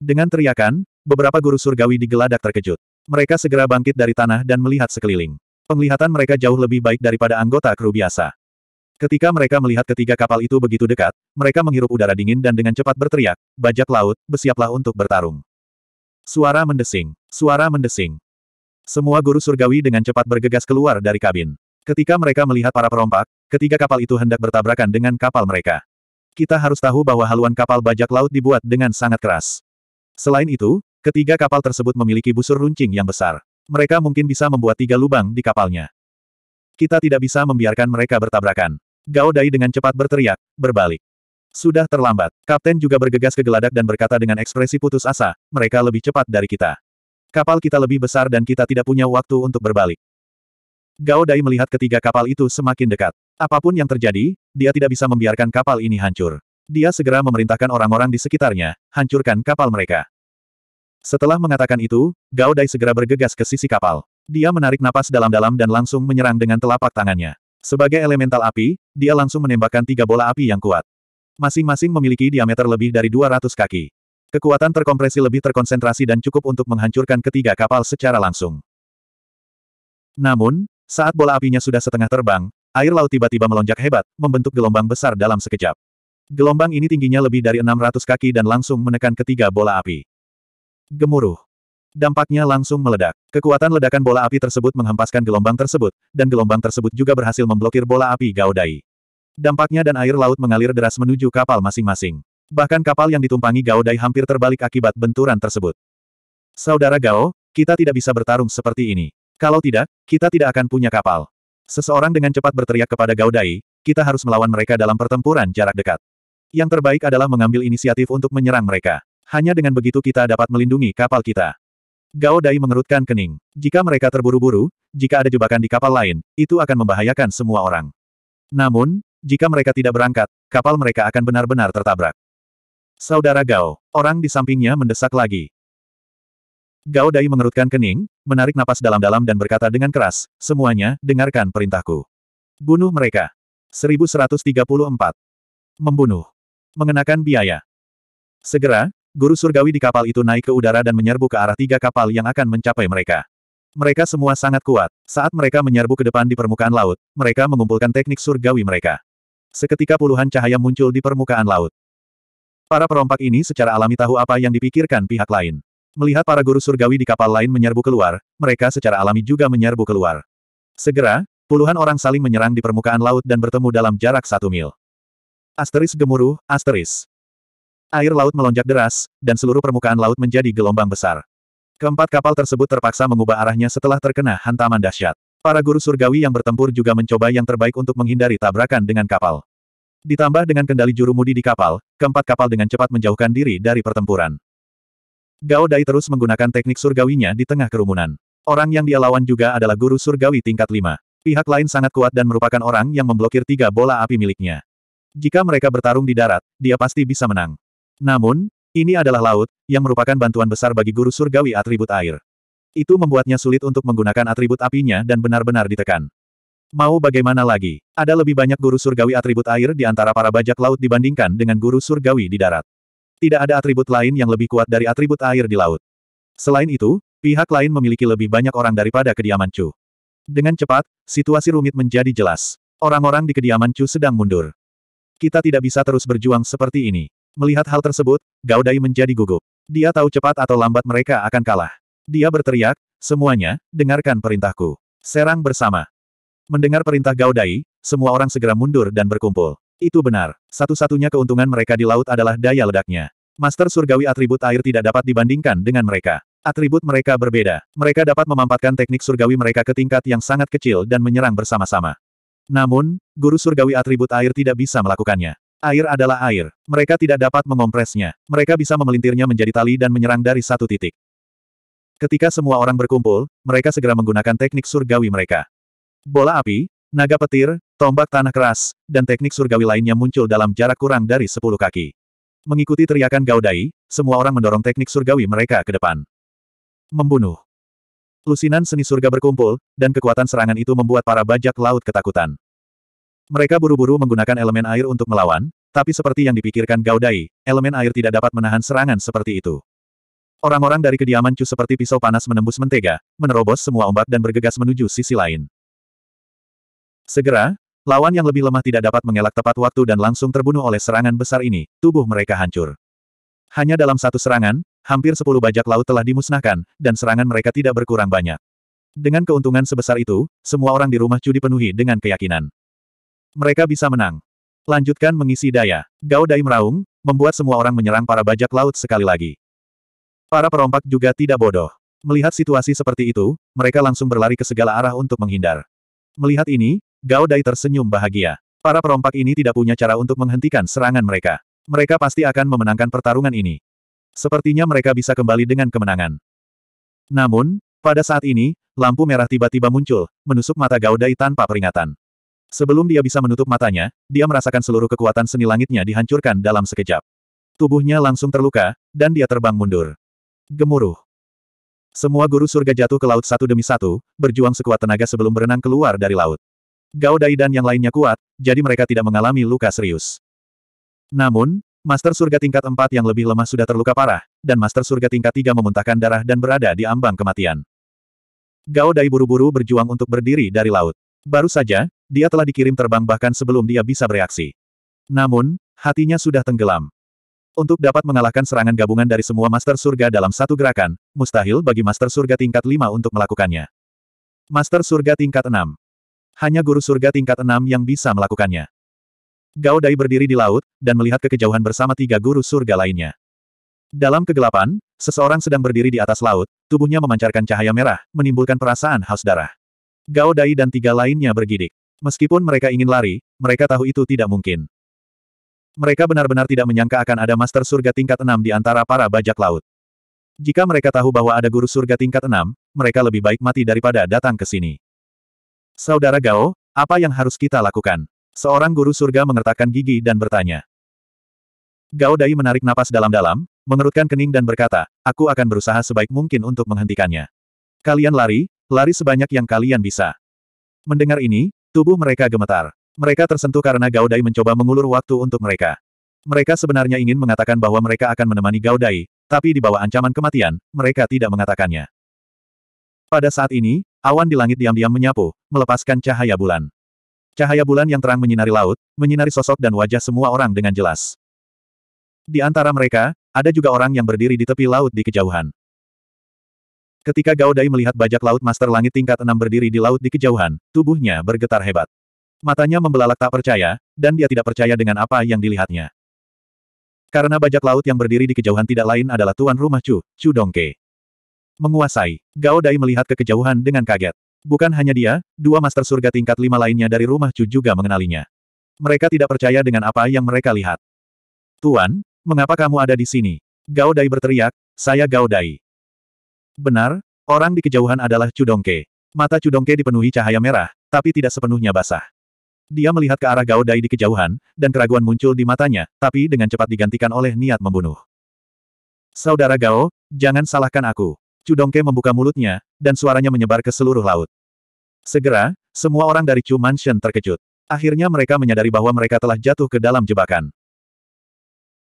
Dengan teriakan, Beberapa guru surgawi digeladak terkejut. Mereka segera bangkit dari tanah dan melihat sekeliling. Penglihatan mereka jauh lebih baik daripada anggota kru biasa. Ketika mereka melihat ketiga kapal itu begitu dekat, mereka menghirup udara dingin dan dengan cepat berteriak, bajak laut, bersiaplah untuk bertarung. Suara mendesing, suara mendesing. Semua guru surgawi dengan cepat bergegas keluar dari kabin. Ketika mereka melihat para perompak, ketiga kapal itu hendak bertabrakan dengan kapal mereka. Kita harus tahu bahwa haluan kapal bajak laut dibuat dengan sangat keras. Selain itu, Ketiga kapal tersebut memiliki busur runcing yang besar. Mereka mungkin bisa membuat tiga lubang di kapalnya. Kita tidak bisa membiarkan mereka bertabrakan. Gao Dai dengan cepat berteriak, berbalik. Sudah terlambat. Kapten juga bergegas ke geladak dan berkata dengan ekspresi putus asa, mereka lebih cepat dari kita. Kapal kita lebih besar dan kita tidak punya waktu untuk berbalik. Gao Dai melihat ketiga kapal itu semakin dekat. Apapun yang terjadi, dia tidak bisa membiarkan kapal ini hancur. Dia segera memerintahkan orang-orang di sekitarnya, hancurkan kapal mereka. Setelah mengatakan itu, Gao Dai segera bergegas ke sisi kapal. Dia menarik napas dalam-dalam dan langsung menyerang dengan telapak tangannya. Sebagai elemental api, dia langsung menembakkan tiga bola api yang kuat. Masing-masing memiliki diameter lebih dari 200 kaki. Kekuatan terkompresi lebih terkonsentrasi dan cukup untuk menghancurkan ketiga kapal secara langsung. Namun, saat bola apinya sudah setengah terbang, air laut tiba-tiba melonjak hebat, membentuk gelombang besar dalam sekejap. Gelombang ini tingginya lebih dari 600 kaki dan langsung menekan ketiga bola api. Gemuruh. Dampaknya langsung meledak. Kekuatan ledakan bola api tersebut menghempaskan gelombang tersebut, dan gelombang tersebut juga berhasil memblokir bola api Gaodai. Dampaknya dan air laut mengalir deras menuju kapal masing-masing. Bahkan kapal yang ditumpangi Gaodai hampir terbalik akibat benturan tersebut. Saudara Gao, kita tidak bisa bertarung seperti ini. Kalau tidak, kita tidak akan punya kapal. Seseorang dengan cepat berteriak kepada Gaudai, kita harus melawan mereka dalam pertempuran jarak dekat. Yang terbaik adalah mengambil inisiatif untuk menyerang mereka. Hanya dengan begitu kita dapat melindungi kapal kita. Gao Dai mengerutkan kening. Jika mereka terburu-buru, jika ada jebakan di kapal lain, itu akan membahayakan semua orang. Namun, jika mereka tidak berangkat, kapal mereka akan benar-benar tertabrak. Saudara Gao, orang di sampingnya mendesak lagi. Gao Dai mengerutkan kening, menarik napas dalam-dalam dan berkata dengan keras, semuanya, dengarkan perintahku. Bunuh mereka. 1134. Membunuh. Mengenakan biaya. Segera, Guru surgawi di kapal itu naik ke udara dan menyerbu ke arah tiga kapal yang akan mencapai mereka. Mereka semua sangat kuat. Saat mereka menyerbu ke depan di permukaan laut, mereka mengumpulkan teknik surgawi mereka. Seketika puluhan cahaya muncul di permukaan laut. Para perompak ini secara alami tahu apa yang dipikirkan pihak lain. Melihat para guru surgawi di kapal lain menyerbu keluar, mereka secara alami juga menyerbu keluar. Segera, puluhan orang saling menyerang di permukaan laut dan bertemu dalam jarak satu mil. Asteris gemuruh, asteris. Air laut melonjak deras, dan seluruh permukaan laut menjadi gelombang besar. Keempat kapal tersebut terpaksa mengubah arahnya setelah terkena hantaman dahsyat. Para guru surgawi yang bertempur juga mencoba yang terbaik untuk menghindari tabrakan dengan kapal. Ditambah dengan kendali juru mudi di kapal, keempat kapal dengan cepat menjauhkan diri dari pertempuran. Gao Dai terus menggunakan teknik surgawinya di tengah kerumunan. Orang yang dia lawan juga adalah guru surgawi tingkat 5. Pihak lain sangat kuat dan merupakan orang yang memblokir tiga bola api miliknya. Jika mereka bertarung di darat, dia pasti bisa menang. Namun, ini adalah laut, yang merupakan bantuan besar bagi guru surgawi atribut air. Itu membuatnya sulit untuk menggunakan atribut apinya dan benar-benar ditekan. Mau bagaimana lagi? Ada lebih banyak guru surgawi atribut air di antara para bajak laut dibandingkan dengan guru surgawi di darat. Tidak ada atribut lain yang lebih kuat dari atribut air di laut. Selain itu, pihak lain memiliki lebih banyak orang daripada kediaman Chu. Dengan cepat, situasi rumit menjadi jelas. Orang-orang di kediaman Chu sedang mundur. Kita tidak bisa terus berjuang seperti ini. Melihat hal tersebut, Gaudai menjadi gugup. Dia tahu cepat atau lambat mereka akan kalah. Dia berteriak, semuanya, dengarkan perintahku. Serang bersama. Mendengar perintah Gaudai, semua orang segera mundur dan berkumpul. Itu benar. Satu-satunya keuntungan mereka di laut adalah daya ledaknya. Master surgawi atribut air tidak dapat dibandingkan dengan mereka. Atribut mereka berbeda. Mereka dapat memampatkan teknik surgawi mereka ke tingkat yang sangat kecil dan menyerang bersama-sama. Namun, guru surgawi atribut air tidak bisa melakukannya. Air adalah air. Mereka tidak dapat mengompresnya. Mereka bisa memelintirnya menjadi tali dan menyerang dari satu titik. Ketika semua orang berkumpul, mereka segera menggunakan teknik surgawi mereka. Bola api, naga petir, tombak tanah keras, dan teknik surgawi lainnya muncul dalam jarak kurang dari 10 kaki. Mengikuti teriakan Gaudai, semua orang mendorong teknik surgawi mereka ke depan. Membunuh. Lusinan seni surga berkumpul, dan kekuatan serangan itu membuat para bajak laut ketakutan. Mereka buru-buru menggunakan elemen air untuk melawan, tapi seperti yang dipikirkan Gaudai, elemen air tidak dapat menahan serangan seperti itu. Orang-orang dari kediaman Chu seperti pisau panas menembus mentega, menerobos semua ombak dan bergegas menuju sisi lain. Segera, lawan yang lebih lemah tidak dapat mengelak tepat waktu dan langsung terbunuh oleh serangan besar ini, tubuh mereka hancur. Hanya dalam satu serangan, hampir sepuluh bajak laut telah dimusnahkan, dan serangan mereka tidak berkurang banyak. Dengan keuntungan sebesar itu, semua orang di rumah Chu dipenuhi dengan keyakinan. Mereka bisa menang. Lanjutkan mengisi daya. Gao Dai meraung, membuat semua orang menyerang para bajak laut sekali lagi. Para perompak juga tidak bodoh. Melihat situasi seperti itu, mereka langsung berlari ke segala arah untuk menghindar. Melihat ini, Gao Dai tersenyum bahagia. Para perompak ini tidak punya cara untuk menghentikan serangan mereka. Mereka pasti akan memenangkan pertarungan ini. Sepertinya mereka bisa kembali dengan kemenangan. Namun, pada saat ini, lampu merah tiba-tiba muncul, menusuk mata Gao Dai tanpa peringatan. Sebelum dia bisa menutup matanya, dia merasakan seluruh kekuatan seni langitnya dihancurkan dalam sekejap. Tubuhnya langsung terluka, dan dia terbang mundur. Gemuruh. Semua guru surga jatuh ke laut satu demi satu, berjuang sekuat tenaga sebelum berenang keluar dari laut. Gao Dai dan yang lainnya kuat, jadi mereka tidak mengalami luka serius. Namun, Master Surga tingkat 4 yang lebih lemah sudah terluka parah, dan Master Surga tingkat 3 memuntahkan darah dan berada di ambang kematian. Gao Dai buru-buru berjuang untuk berdiri dari laut. Baru saja, dia telah dikirim terbang bahkan sebelum dia bisa bereaksi. Namun, hatinya sudah tenggelam. Untuk dapat mengalahkan serangan gabungan dari semua Master Surga dalam satu gerakan, mustahil bagi Master Surga tingkat 5 untuk melakukannya. Master Surga tingkat 6. Hanya Guru Surga tingkat 6 yang bisa melakukannya. Gao Dai berdiri di laut, dan melihat kekejauhan bersama tiga Guru Surga lainnya. Dalam kegelapan, seseorang sedang berdiri di atas laut, tubuhnya memancarkan cahaya merah, menimbulkan perasaan haus darah. Gao Dai dan tiga lainnya bergidik. Meskipun mereka ingin lari, mereka tahu itu tidak mungkin. Mereka benar-benar tidak menyangka akan ada Master Surga tingkat enam di antara para bajak laut. Jika mereka tahu bahwa ada guru surga tingkat enam, mereka lebih baik mati daripada datang ke sini. Saudara Gao, apa yang harus kita lakukan? Seorang guru surga mengertakkan gigi dan bertanya. Gao Dai menarik napas dalam-dalam, mengerutkan kening dan berkata, aku akan berusaha sebaik mungkin untuk menghentikannya. Kalian lari, lari sebanyak yang kalian bisa. Mendengar ini, Tubuh mereka gemetar. Mereka tersentuh karena Gaudai mencoba mengulur waktu untuk mereka. Mereka sebenarnya ingin mengatakan bahwa mereka akan menemani Gaudai, tapi di bawah ancaman kematian, mereka tidak mengatakannya. Pada saat ini, awan di langit diam-diam menyapu, melepaskan cahaya bulan. Cahaya bulan yang terang menyinari laut, menyinari sosok dan wajah semua orang dengan jelas. Di antara mereka, ada juga orang yang berdiri di tepi laut di kejauhan. Ketika Gao Dai melihat bajak laut Master Langit tingkat 6 berdiri di laut di kejauhan, tubuhnya bergetar hebat. Matanya membelalak tak percaya, dan dia tidak percaya dengan apa yang dilihatnya. Karena bajak laut yang berdiri di kejauhan tidak lain adalah tuan rumah Chu, Chu Dongke. Menguasai, Gao Dai melihat ke kejauhan dengan kaget. Bukan hanya dia, dua master surga tingkat lima lainnya dari rumah Chu juga mengenalinya. Mereka tidak percaya dengan apa yang mereka lihat. Tuan, mengapa kamu ada di sini? Gao Dai berteriak, saya Gao Dai. Benar, orang di kejauhan adalah Cudongke. Mata Cudongke dipenuhi cahaya merah, tapi tidak sepenuhnya basah. Dia melihat ke arah Gao Dai di kejauhan, dan keraguan muncul di matanya, tapi dengan cepat digantikan oleh niat membunuh. Saudara Gao, jangan salahkan aku. Cudongke membuka mulutnya, dan suaranya menyebar ke seluruh laut. Segera, semua orang dari Chu Mansion terkejut. Akhirnya mereka menyadari bahwa mereka telah jatuh ke dalam jebakan.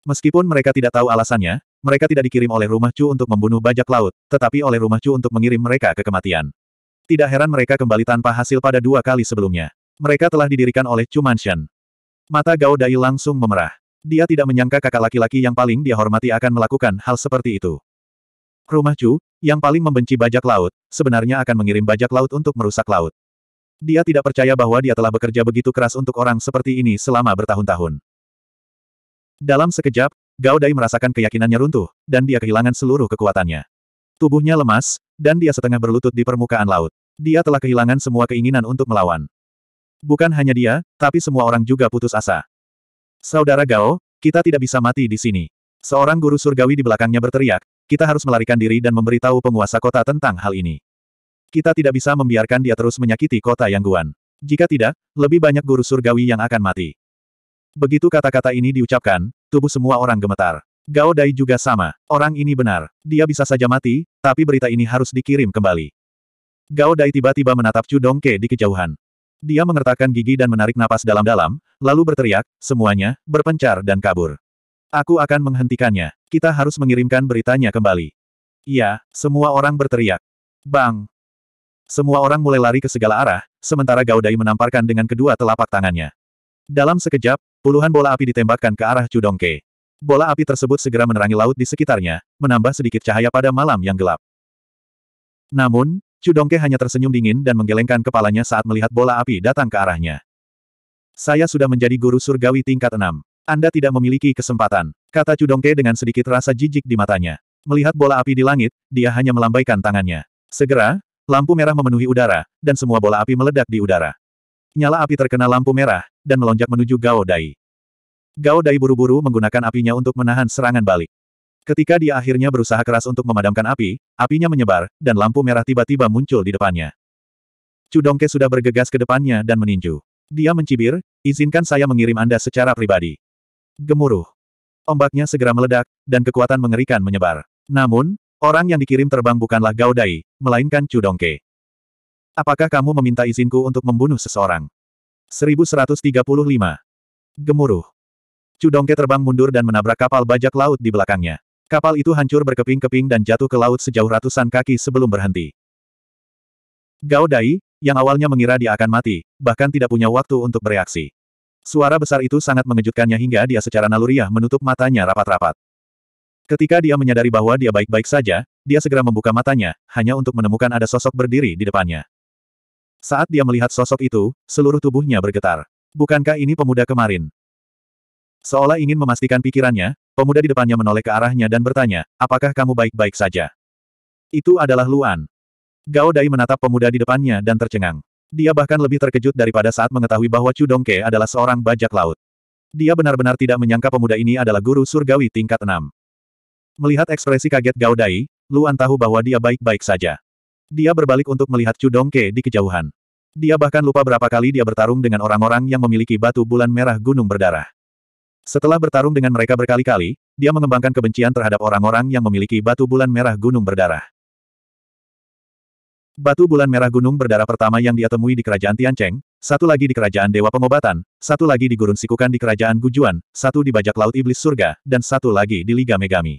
Meskipun mereka tidak tahu alasannya, mereka tidak dikirim oleh rumah Chu untuk membunuh bajak laut, tetapi oleh rumah Chu untuk mengirim mereka ke kematian. Tidak heran mereka kembali tanpa hasil pada dua kali sebelumnya. Mereka telah didirikan oleh Chu Mansion. Mata Gao Dai langsung memerah. Dia tidak menyangka kakak laki-laki yang paling dia hormati akan melakukan hal seperti itu. Rumah Chu, yang paling membenci bajak laut, sebenarnya akan mengirim bajak laut untuk merusak laut. Dia tidak percaya bahwa dia telah bekerja begitu keras untuk orang seperti ini selama bertahun-tahun. Dalam sekejap, Gao Dai merasakan keyakinannya runtuh, dan dia kehilangan seluruh kekuatannya. Tubuhnya lemas, dan dia setengah berlutut di permukaan laut. Dia telah kehilangan semua keinginan untuk melawan. Bukan hanya dia, tapi semua orang juga putus asa. Saudara Gao, kita tidak bisa mati di sini. Seorang guru surgawi di belakangnya berteriak, kita harus melarikan diri dan memberitahu penguasa kota tentang hal ini. Kita tidak bisa membiarkan dia terus menyakiti kota Yangguan. Jika tidak, lebih banyak guru surgawi yang akan mati. Begitu kata-kata ini diucapkan, tubuh semua orang gemetar. Gao Dai juga sama. Orang ini benar. Dia bisa saja mati, tapi berita ini harus dikirim kembali. Gao Dai tiba-tiba menatap Chu Dongke di kejauhan. Dia mengertakkan gigi dan menarik napas dalam-dalam, lalu berteriak, semuanya, berpencar dan kabur. Aku akan menghentikannya. Kita harus mengirimkan beritanya kembali. Iya, semua orang berteriak. Bang! Semua orang mulai lari ke segala arah, sementara Gaudai menamparkan dengan kedua telapak tangannya. Dalam sekejap, Puluhan bola api ditembakkan ke arah Cudongke. Bola api tersebut segera menerangi laut di sekitarnya, menambah sedikit cahaya pada malam yang gelap. Namun, Cudongke hanya tersenyum dingin dan menggelengkan kepalanya saat melihat bola api datang ke arahnya. Saya sudah menjadi guru surgawi tingkat enam. Anda tidak memiliki kesempatan, kata Cudongke dengan sedikit rasa jijik di matanya. Melihat bola api di langit, dia hanya melambaikan tangannya. Segera, lampu merah memenuhi udara, dan semua bola api meledak di udara. Nyala api terkena lampu merah, dan melonjak menuju Gao Dai. Gao Dai buru-buru menggunakan apinya untuk menahan serangan balik. Ketika dia akhirnya berusaha keras untuk memadamkan api, apinya menyebar, dan lampu merah tiba-tiba muncul di depannya. Cudongke sudah bergegas ke depannya dan meninju. Dia mencibir, izinkan saya mengirim Anda secara pribadi. Gemuruh. Ombaknya segera meledak, dan kekuatan mengerikan menyebar. Namun, orang yang dikirim terbang bukanlah Gaudai, melainkan Cudongke. Apakah kamu meminta izinku untuk membunuh seseorang? 1135. Gemuruh. Cudongke terbang mundur dan menabrak kapal bajak laut di belakangnya. Kapal itu hancur berkeping-keping dan jatuh ke laut sejauh ratusan kaki sebelum berhenti. Gao Dai, yang awalnya mengira dia akan mati, bahkan tidak punya waktu untuk bereaksi. Suara besar itu sangat mengejutkannya hingga dia secara naluriah menutup matanya rapat-rapat. Ketika dia menyadari bahwa dia baik-baik saja, dia segera membuka matanya, hanya untuk menemukan ada sosok berdiri di depannya. Saat dia melihat sosok itu, seluruh tubuhnya bergetar. Bukankah ini pemuda kemarin? Seolah ingin memastikan pikirannya, pemuda di depannya menoleh ke arahnya dan bertanya, apakah kamu baik-baik saja? Itu adalah Luan. Gao Dai menatap pemuda di depannya dan tercengang. Dia bahkan lebih terkejut daripada saat mengetahui bahwa Chu Dongke adalah seorang bajak laut. Dia benar-benar tidak menyangka pemuda ini adalah guru surgawi tingkat 6. Melihat ekspresi kaget Gao Dai, Luan tahu bahwa dia baik-baik saja. Dia berbalik untuk melihat Chu Dongke di kejauhan. Dia bahkan lupa berapa kali dia bertarung dengan orang-orang yang memiliki batu bulan merah gunung berdarah. Setelah bertarung dengan mereka berkali-kali, dia mengembangkan kebencian terhadap orang-orang yang memiliki batu bulan merah gunung berdarah. Batu bulan merah gunung berdarah pertama yang dia temui di kerajaan Tiancheng, satu lagi di kerajaan Dewa Pengobatan, satu lagi di Gurun Sikukan di kerajaan Gujuan, satu di Bajak Laut Iblis Surga, dan satu lagi di Liga Megami.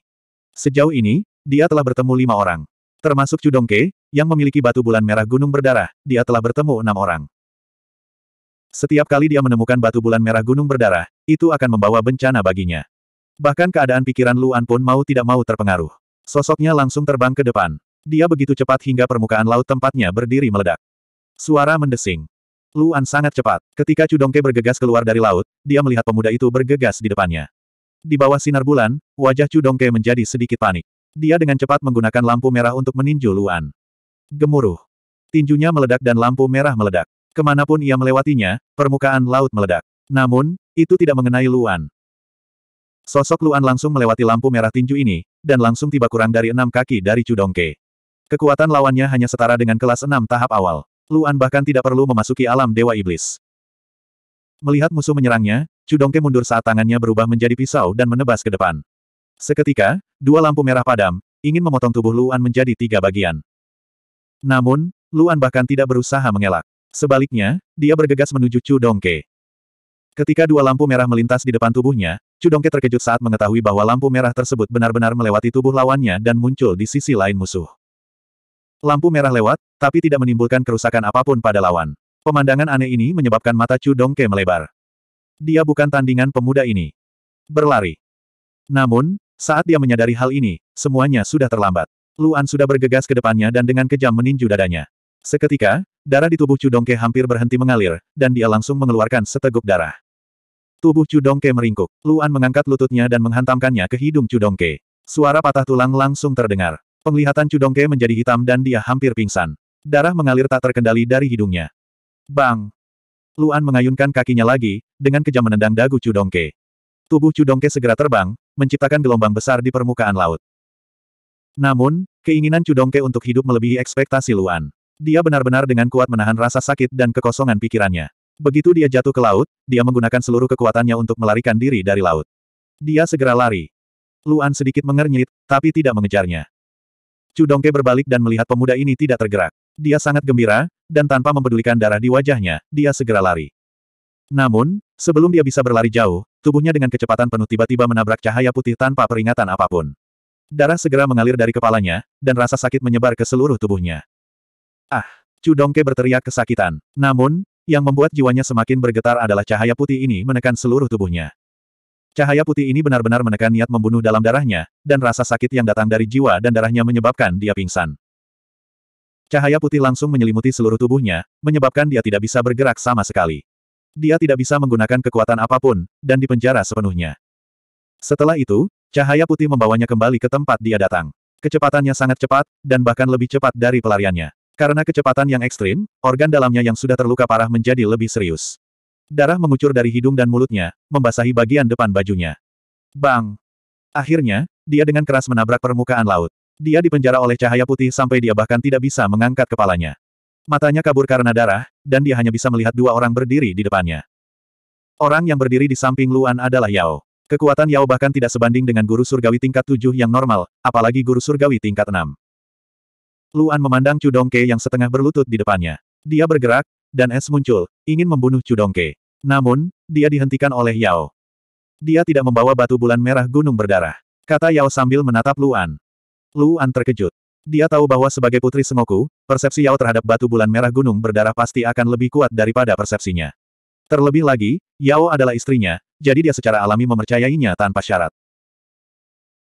Sejauh ini, dia telah bertemu lima orang. Termasuk Chu Dongke, yang memiliki batu bulan merah gunung berdarah, dia telah bertemu enam orang. Setiap kali dia menemukan batu bulan merah gunung berdarah, itu akan membawa bencana baginya. Bahkan keadaan pikiran Luan pun mau tidak mau terpengaruh. Sosoknya langsung terbang ke depan. Dia begitu cepat hingga permukaan laut tempatnya berdiri meledak. Suara mendesing. Luan sangat cepat. Ketika Cudongke bergegas keluar dari laut, dia melihat pemuda itu bergegas di depannya. Di bawah sinar bulan, wajah Cudongke menjadi sedikit panik. Dia dengan cepat menggunakan lampu merah untuk meninju Luan. Gemuruh. Tinjunya meledak dan lampu merah meledak. Kemanapun ia melewatinya, permukaan laut meledak. Namun, itu tidak mengenai Luan. Sosok Luan langsung melewati lampu merah tinju ini, dan langsung tiba kurang dari enam kaki dari Chudongke. Kekuatan lawannya hanya setara dengan kelas enam tahap awal. Luan bahkan tidak perlu memasuki alam Dewa Iblis. Melihat musuh menyerangnya, Chudongke mundur saat tangannya berubah menjadi pisau dan menebas ke depan. Seketika, dua lampu merah padam, ingin memotong tubuh Luan menjadi tiga bagian. Namun, Luan bahkan tidak berusaha mengelak. Sebaliknya, dia bergegas menuju Chu Dongke. Ketika dua lampu merah melintas di depan tubuhnya, Chu Dongke terkejut saat mengetahui bahwa lampu merah tersebut benar-benar melewati tubuh lawannya dan muncul di sisi lain musuh. Lampu merah lewat, tapi tidak menimbulkan kerusakan apapun pada lawan. Pemandangan aneh ini menyebabkan mata Chu Dongke melebar. Dia bukan tandingan pemuda ini. Berlari. Namun, saat dia menyadari hal ini, semuanya sudah terlambat. Luan sudah bergegas ke depannya dan dengan kejam meninju dadanya. Seketika, darah di tubuh Cudongke hampir berhenti mengalir, dan dia langsung mengeluarkan seteguk darah. Tubuh Cudongke meringkuk. Luan mengangkat lututnya dan menghantamkannya ke hidung Cudongke. Suara patah tulang langsung terdengar. Penglihatan Cudongke menjadi hitam dan dia hampir pingsan. Darah mengalir tak terkendali dari hidungnya. Bang! Luan mengayunkan kakinya lagi, dengan kejam menendang dagu Cudongke. Tubuh Cudongke segera terbang, menciptakan gelombang besar di permukaan laut. Namun, keinginan Cudongke untuk hidup melebihi ekspektasi Luan. Dia benar-benar dengan kuat menahan rasa sakit dan kekosongan pikirannya. Begitu dia jatuh ke laut, dia menggunakan seluruh kekuatannya untuk melarikan diri dari laut. Dia segera lari. Luan sedikit mengernyit, tapi tidak mengejarnya. Cudongke berbalik dan melihat pemuda ini tidak tergerak. Dia sangat gembira, dan tanpa mempedulikan darah di wajahnya, dia segera lari. Namun, sebelum dia bisa berlari jauh, tubuhnya dengan kecepatan penuh tiba-tiba menabrak cahaya putih tanpa peringatan apapun. Darah segera mengalir dari kepalanya, dan rasa sakit menyebar ke seluruh tubuhnya. Ah! Chu Dongke berteriak kesakitan. Namun, yang membuat jiwanya semakin bergetar adalah cahaya putih ini menekan seluruh tubuhnya. Cahaya putih ini benar-benar menekan niat membunuh dalam darahnya, dan rasa sakit yang datang dari jiwa dan darahnya menyebabkan dia pingsan. Cahaya putih langsung menyelimuti seluruh tubuhnya, menyebabkan dia tidak bisa bergerak sama sekali. Dia tidak bisa menggunakan kekuatan apapun, dan dipenjara sepenuhnya. Setelah itu, Cahaya putih membawanya kembali ke tempat dia datang. Kecepatannya sangat cepat, dan bahkan lebih cepat dari pelariannya. Karena kecepatan yang ekstrim, organ dalamnya yang sudah terluka parah menjadi lebih serius. Darah mengucur dari hidung dan mulutnya, membasahi bagian depan bajunya. Bang! Akhirnya, dia dengan keras menabrak permukaan laut. Dia dipenjara oleh cahaya putih sampai dia bahkan tidak bisa mengangkat kepalanya. Matanya kabur karena darah, dan dia hanya bisa melihat dua orang berdiri di depannya. Orang yang berdiri di samping Luan adalah Yao. Kekuatan Yao bahkan tidak sebanding dengan guru surgawi tingkat tujuh yang normal, apalagi guru surgawi tingkat enam. Luan memandang Chu Dongke yang setengah berlutut di depannya. Dia bergerak, dan es muncul, ingin membunuh Chu Dongke. Namun, dia dihentikan oleh Yao. Dia tidak membawa batu bulan merah gunung berdarah. Kata Yao sambil menatap Luan. Luan terkejut. Dia tahu bahwa sebagai putri Sengoku, persepsi Yao terhadap batu bulan merah gunung berdarah pasti akan lebih kuat daripada persepsinya. Terlebih lagi, Yao adalah istrinya, jadi dia secara alami mempercayainya tanpa syarat.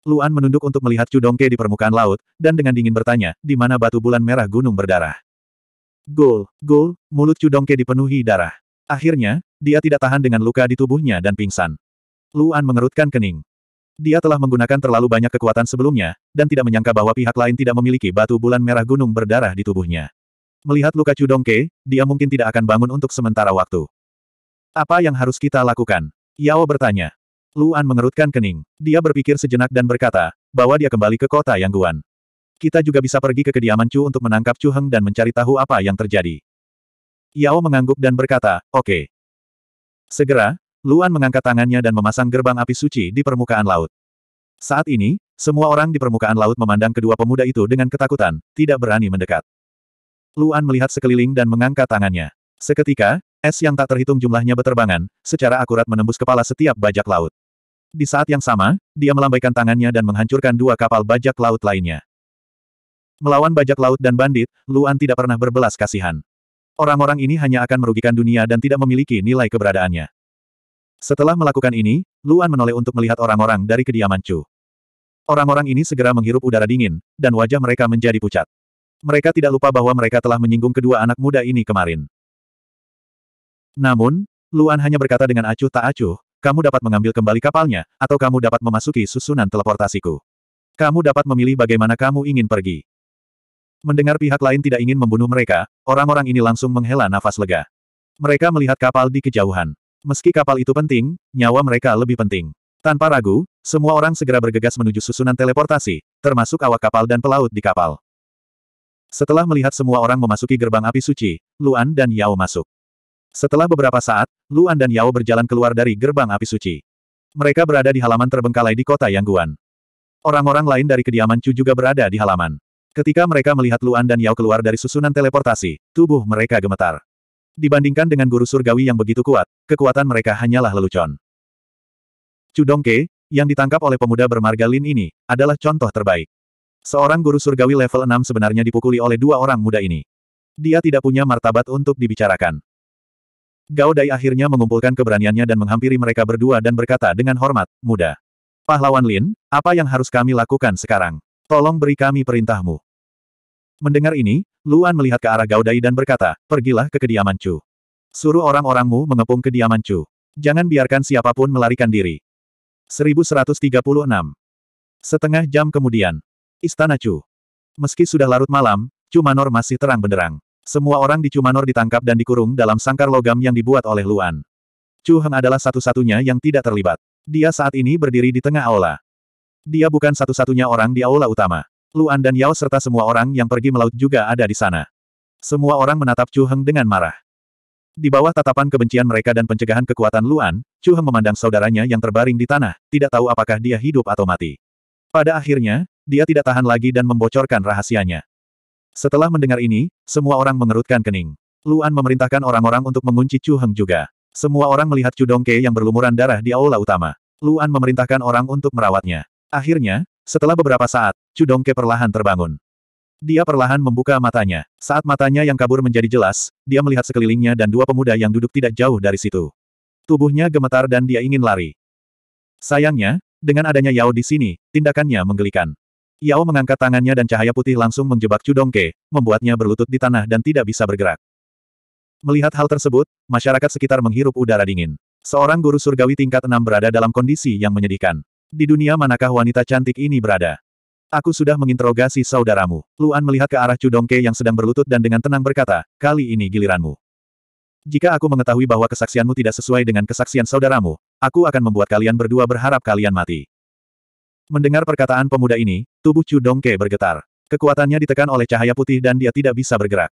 Luan menunduk untuk melihat Cudongke di permukaan laut, dan dengan dingin bertanya, di mana batu bulan merah gunung berdarah. Gol, gol, mulut Cudongke dipenuhi darah. Akhirnya, dia tidak tahan dengan luka di tubuhnya dan pingsan. Luan mengerutkan kening. Dia telah menggunakan terlalu banyak kekuatan sebelumnya, dan tidak menyangka bahwa pihak lain tidak memiliki batu bulan merah gunung berdarah di tubuhnya. Melihat luka Cudongke, dia mungkin tidak akan bangun untuk sementara waktu. Apa yang harus kita lakukan? Yao bertanya. Luan mengerutkan kening. Dia berpikir sejenak dan berkata, bahwa dia kembali ke kota yang Guan. Kita juga bisa pergi ke kediaman Chu untuk menangkap Chu Heng dan mencari tahu apa yang terjadi. Yao mengangguk dan berkata, oke. Okay. Segera, Luan mengangkat tangannya dan memasang gerbang api suci di permukaan laut. Saat ini, semua orang di permukaan laut memandang kedua pemuda itu dengan ketakutan, tidak berani mendekat. Luan melihat sekeliling dan mengangkat tangannya. Seketika, Es yang tak terhitung jumlahnya beterbangan, secara akurat menembus kepala setiap bajak laut. Di saat yang sama, dia melambaikan tangannya dan menghancurkan dua kapal bajak laut lainnya. Melawan bajak laut dan bandit, Luan tidak pernah berbelas kasihan. Orang-orang ini hanya akan merugikan dunia dan tidak memiliki nilai keberadaannya. Setelah melakukan ini, Luan menoleh untuk melihat orang-orang dari kediaman Chu. Orang-orang ini segera menghirup udara dingin, dan wajah mereka menjadi pucat. Mereka tidak lupa bahwa mereka telah menyinggung kedua anak muda ini kemarin. Namun, Luan hanya berkata dengan acuh tak acuh, kamu dapat mengambil kembali kapalnya, atau kamu dapat memasuki susunan teleportasiku. Kamu dapat memilih bagaimana kamu ingin pergi. Mendengar pihak lain tidak ingin membunuh mereka, orang-orang ini langsung menghela nafas lega. Mereka melihat kapal di kejauhan. Meski kapal itu penting, nyawa mereka lebih penting. Tanpa ragu, semua orang segera bergegas menuju susunan teleportasi, termasuk awak kapal dan pelaut di kapal. Setelah melihat semua orang memasuki gerbang api suci, Luan dan Yao masuk. Setelah beberapa saat, Luan dan Yao berjalan keluar dari gerbang api suci. Mereka berada di halaman terbengkalai di kota Yangguan. Orang-orang lain dari kediaman Chu juga berada di halaman. Ketika mereka melihat Luan dan Yao keluar dari susunan teleportasi, tubuh mereka gemetar. Dibandingkan dengan guru surgawi yang begitu kuat, kekuatan mereka hanyalah lelucon. Chu Dongke, yang ditangkap oleh pemuda bermarga Lin ini, adalah contoh terbaik. Seorang guru surgawi level 6 sebenarnya dipukuli oleh dua orang muda ini. Dia tidak punya martabat untuk dibicarakan. Gao Dai akhirnya mengumpulkan keberaniannya dan menghampiri mereka berdua dan berkata dengan hormat, muda. Pahlawan Lin, apa yang harus kami lakukan sekarang? Tolong beri kami perintahmu. Mendengar ini, Luan melihat ke arah Gao Dai dan berkata, pergilah ke kediaman Chu. Suruh orang-orangmu mengepung kediaman Chu. Jangan biarkan siapapun melarikan diri. 1136. Setengah jam kemudian. Istana Chu. Meski sudah larut malam, Chu Manor masih terang benderang. Semua orang di Cumanor ditangkap dan dikurung dalam sangkar logam yang dibuat oleh Luan. Chu Heng adalah satu-satunya yang tidak terlibat. Dia saat ini berdiri di tengah aula. Dia bukan satu-satunya orang di aula utama. Luan dan Yao serta semua orang yang pergi melaut juga ada di sana. Semua orang menatap Chu Heng dengan marah. Di bawah tatapan kebencian mereka dan pencegahan kekuatan Luan, Chu Heng memandang saudaranya yang terbaring di tanah, tidak tahu apakah dia hidup atau mati. Pada akhirnya, dia tidak tahan lagi dan membocorkan rahasianya. Setelah mendengar ini, semua orang mengerutkan kening. Luan memerintahkan orang-orang untuk mengunci Chu Heng juga. Semua orang melihat Chu Dongke yang berlumuran darah di aula utama. Luan memerintahkan orang untuk merawatnya. Akhirnya, setelah beberapa saat, Chu Dongke perlahan terbangun. Dia perlahan membuka matanya. Saat matanya yang kabur menjadi jelas, dia melihat sekelilingnya dan dua pemuda yang duduk tidak jauh dari situ. Tubuhnya gemetar dan dia ingin lari. Sayangnya, dengan adanya Yao di sini, tindakannya menggelikan. Yao mengangkat tangannya dan cahaya putih langsung menjebak Cudongke, membuatnya berlutut di tanah dan tidak bisa bergerak. Melihat hal tersebut, masyarakat sekitar menghirup udara dingin. Seorang guru surgawi tingkat enam berada dalam kondisi yang menyedihkan. Di dunia manakah wanita cantik ini berada? Aku sudah menginterogasi saudaramu. Luan melihat ke arah Cudongke yang sedang berlutut dan dengan tenang berkata, kali ini giliranmu. Jika aku mengetahui bahwa kesaksianmu tidak sesuai dengan kesaksian saudaramu, aku akan membuat kalian berdua berharap kalian mati. Mendengar perkataan pemuda ini, tubuh Chu Dongke bergetar. Kekuatannya ditekan oleh cahaya putih dan dia tidak bisa bergerak.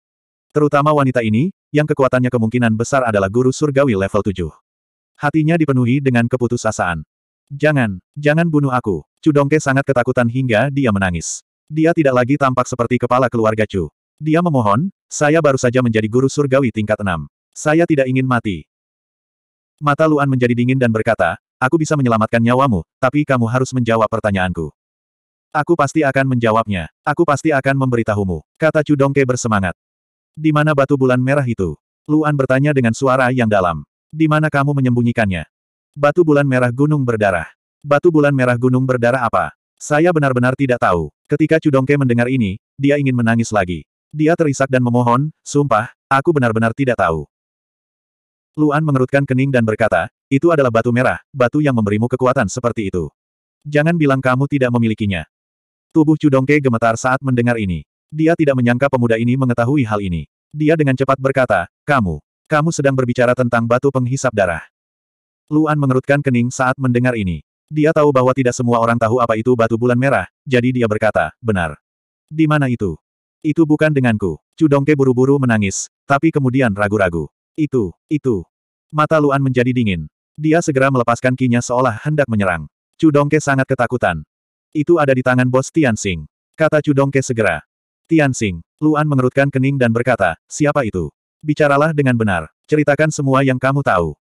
Terutama wanita ini, yang kekuatannya kemungkinan besar adalah guru surgawi level 7. Hatinya dipenuhi dengan keputusasaan. Jangan, jangan bunuh aku. Chu Dongke sangat ketakutan hingga dia menangis. Dia tidak lagi tampak seperti kepala keluarga Chu. Dia memohon, saya baru saja menjadi guru surgawi tingkat 6. Saya tidak ingin mati. Mata Luan menjadi dingin dan berkata, Aku bisa menyelamatkan nyawamu, tapi kamu harus menjawab pertanyaanku. Aku pasti akan menjawabnya. Aku pasti akan memberitahumu, kata Dongke bersemangat. Di mana batu bulan merah itu? Luan bertanya dengan suara yang dalam. Di mana kamu menyembunyikannya? Batu bulan merah gunung berdarah. Batu bulan merah gunung berdarah apa? Saya benar-benar tidak tahu. Ketika Dongke mendengar ini, dia ingin menangis lagi. Dia terisak dan memohon, sumpah, aku benar-benar tidak tahu. Luan mengerutkan kening dan berkata, itu adalah batu merah, batu yang memberimu kekuatan seperti itu. Jangan bilang kamu tidak memilikinya. Tubuh Cudongke gemetar saat mendengar ini. Dia tidak menyangka pemuda ini mengetahui hal ini. Dia dengan cepat berkata, kamu, kamu sedang berbicara tentang batu penghisap darah. Luan mengerutkan kening saat mendengar ini. Dia tahu bahwa tidak semua orang tahu apa itu batu bulan merah, jadi dia berkata, benar. Di mana itu? Itu bukan denganku. Cudongke buru-buru menangis, tapi kemudian ragu-ragu. Itu, itu. Mata Luan menjadi dingin. Dia segera melepaskan kinya seolah hendak menyerang. Chu Dongke sangat ketakutan. Itu ada di tangan bos Tian Tianxing. Kata Chu Dongke segera. Tian Tianxing, Luan mengerutkan kening dan berkata, siapa itu? Bicaralah dengan benar. Ceritakan semua yang kamu tahu.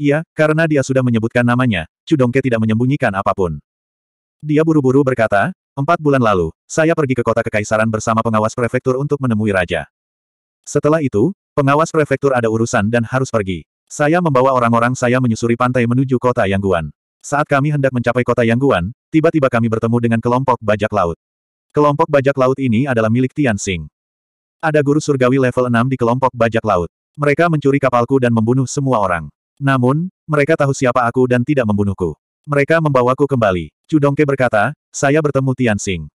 Iya, karena dia sudah menyebutkan namanya, Chu Dongke tidak menyembunyikan apapun. Dia buru-buru berkata, empat bulan lalu, saya pergi ke kota kekaisaran bersama pengawas prefektur untuk menemui raja. Setelah itu, Pengawas prefektur ada urusan dan harus pergi. Saya membawa orang-orang saya menyusuri pantai menuju kota Yangguan. Saat kami hendak mencapai kota Yangguan, tiba-tiba kami bertemu dengan kelompok bajak laut. Kelompok bajak laut ini adalah milik Tian Xing. Ada guru surgawi level 6 di kelompok bajak laut. Mereka mencuri kapalku dan membunuh semua orang. Namun, mereka tahu siapa aku dan tidak membunuhku. Mereka membawaku kembali. Cudongke berkata, saya bertemu Tian Xing.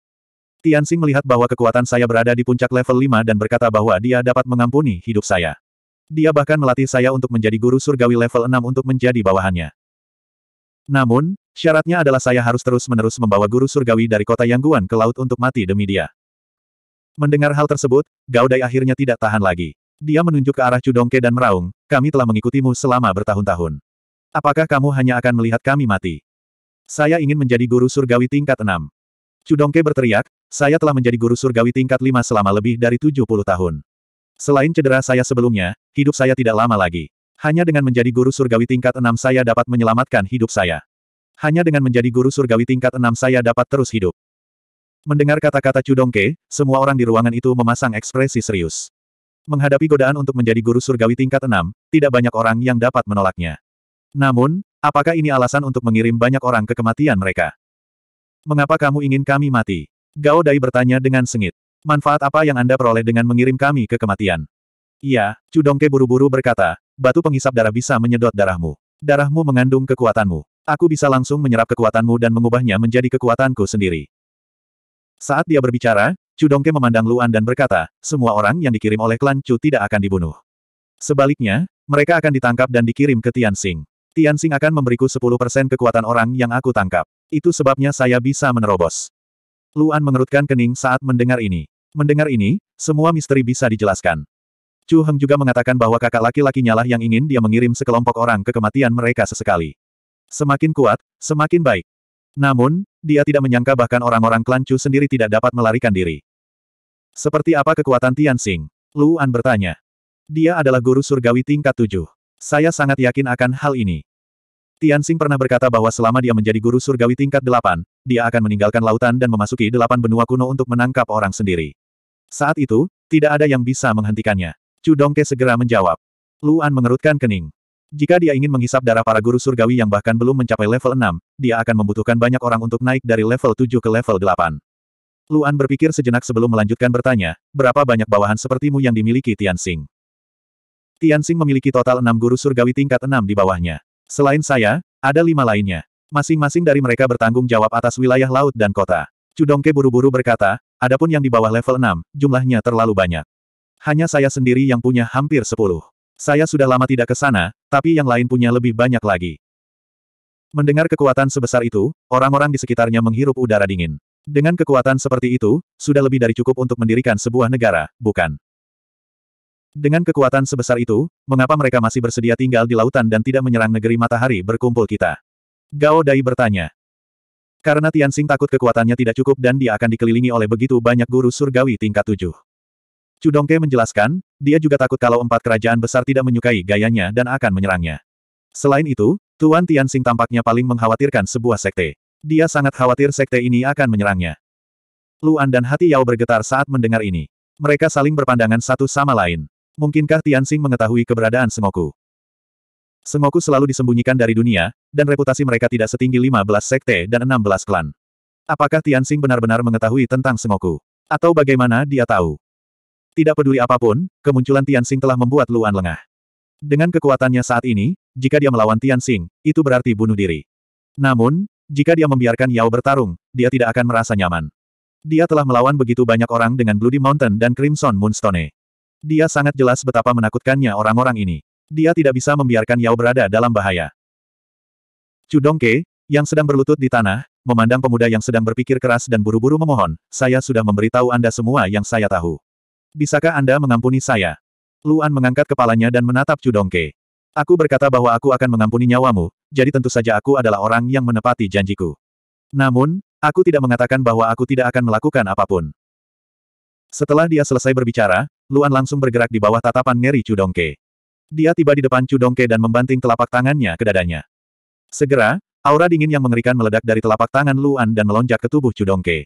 Tianxing melihat bahwa kekuatan saya berada di puncak level 5 dan berkata bahwa dia dapat mengampuni hidup saya. Dia bahkan melatih saya untuk menjadi guru surgawi level 6 untuk menjadi bawahannya. Namun, syaratnya adalah saya harus terus-menerus membawa guru surgawi dari kota Yangguan ke laut untuk mati demi dia. Mendengar hal tersebut, Gaudai akhirnya tidak tahan lagi. Dia menunjuk ke arah Cudongke dan meraung, kami telah mengikutimu selama bertahun-tahun. Apakah kamu hanya akan melihat kami mati? Saya ingin menjadi guru surgawi tingkat 6. Cudongke berteriak, saya telah menjadi guru surgawi tingkat lima selama lebih dari 70 tahun. Selain cedera saya sebelumnya, hidup saya tidak lama lagi. Hanya dengan menjadi guru surgawi tingkat enam saya dapat menyelamatkan hidup saya. Hanya dengan menjadi guru surgawi tingkat enam saya dapat terus hidup. Mendengar kata-kata Cudongke, semua orang di ruangan itu memasang ekspresi serius. Menghadapi godaan untuk menjadi guru surgawi tingkat enam, tidak banyak orang yang dapat menolaknya. Namun, apakah ini alasan untuk mengirim banyak orang ke kematian mereka? Mengapa kamu ingin kami mati? Gao Dai bertanya dengan sengit. Manfaat apa yang Anda peroleh dengan mengirim kami ke kematian? Iya, Cudongke buru-buru berkata, batu pengisap darah bisa menyedot darahmu. Darahmu mengandung kekuatanmu. Aku bisa langsung menyerap kekuatanmu dan mengubahnya menjadi kekuatanku sendiri. Saat dia berbicara, Cudongke memandang Luan dan berkata, semua orang yang dikirim oleh klan Chu tidak akan dibunuh. Sebaliknya, mereka akan ditangkap dan dikirim ke Tianxing. Tianxing akan memberiku 10% kekuatan orang yang aku tangkap. Itu sebabnya saya bisa menerobos. Luan mengerutkan kening saat mendengar ini. Mendengar ini, semua misteri bisa dijelaskan. Chu Heng juga mengatakan bahwa kakak laki-lakinya lah yang ingin dia mengirim sekelompok orang ke kematian mereka sesekali. Semakin kuat, semakin baik. Namun, dia tidak menyangka bahkan orang-orang klan Chu sendiri tidak dapat melarikan diri. Seperti apa kekuatan Tian Xing? Luan bertanya. Dia adalah guru surgawi tingkat tujuh. Saya sangat yakin akan hal ini. Tian Xing pernah berkata bahwa selama dia menjadi guru surgawi tingkat delapan, dia akan meninggalkan lautan dan memasuki delapan benua kuno untuk menangkap orang sendiri. Saat itu, tidak ada yang bisa menghentikannya. Chu Dongke segera menjawab. Luan mengerutkan kening. Jika dia ingin menghisap darah para guru surgawi yang bahkan belum mencapai level 6, dia akan membutuhkan banyak orang untuk naik dari level 7 ke level 8. Luan berpikir sejenak sebelum melanjutkan bertanya, berapa banyak bawahan sepertimu yang dimiliki Tianxing? Tianxing memiliki total 6 guru surgawi tingkat 6 di bawahnya. Selain saya, ada lima lainnya. Masing-masing dari mereka bertanggung jawab atas wilayah laut dan kota. Cudongke buru-buru berkata, adapun yang di bawah level 6, jumlahnya terlalu banyak. Hanya saya sendiri yang punya hampir 10. Saya sudah lama tidak ke sana, tapi yang lain punya lebih banyak lagi. Mendengar kekuatan sebesar itu, orang-orang di sekitarnya menghirup udara dingin. Dengan kekuatan seperti itu, sudah lebih dari cukup untuk mendirikan sebuah negara, bukan? Dengan kekuatan sebesar itu, mengapa mereka masih bersedia tinggal di lautan dan tidak menyerang negeri matahari berkumpul kita? Gao Dai bertanya. Karena Tianxing takut kekuatannya tidak cukup dan dia akan dikelilingi oleh begitu banyak guru surgawi tingkat tujuh. Cudongke menjelaskan, dia juga takut kalau empat kerajaan besar tidak menyukai gayanya dan akan menyerangnya. Selain itu, Tuan Tianxing tampaknya paling mengkhawatirkan sebuah sekte. Dia sangat khawatir sekte ini akan menyerangnya. Luan dan Hati Yao bergetar saat mendengar ini. Mereka saling berpandangan satu sama lain. Mungkinkah Tianxing mengetahui keberadaan Sengoku? Sengoku selalu disembunyikan dari dunia, dan reputasi mereka tidak setinggi 15 sekte dan 16 klan. Apakah Tianxing benar-benar mengetahui tentang Sengoku? Atau bagaimana dia tahu? Tidak peduli apapun, kemunculan Tianxing telah membuat Luan lengah. Dengan kekuatannya saat ini, jika dia melawan Tianxing, itu berarti bunuh diri. Namun, jika dia membiarkan Yao bertarung, dia tidak akan merasa nyaman. Dia telah melawan begitu banyak orang dengan Bloody Mountain dan Crimson Moonstone. Dia sangat jelas betapa menakutkannya orang-orang ini. Dia tidak bisa membiarkan Yao berada dalam bahaya. Cudongke, yang sedang berlutut di tanah, memandang pemuda yang sedang berpikir keras dan buru-buru memohon, saya sudah memberitahu Anda semua yang saya tahu. Bisakah Anda mengampuni saya? Luan mengangkat kepalanya dan menatap Cudongke. Aku berkata bahwa aku akan mengampuni nyawamu, jadi tentu saja aku adalah orang yang menepati janjiku. Namun, aku tidak mengatakan bahwa aku tidak akan melakukan apapun. Setelah dia selesai berbicara, Luan langsung bergerak di bawah tatapan Ngeri Cudongke. Dia tiba di depan Cudongke dan membanting telapak tangannya ke dadanya. Segera, aura dingin yang mengerikan meledak dari telapak tangan Luan dan melonjak ke tubuh Cudongke.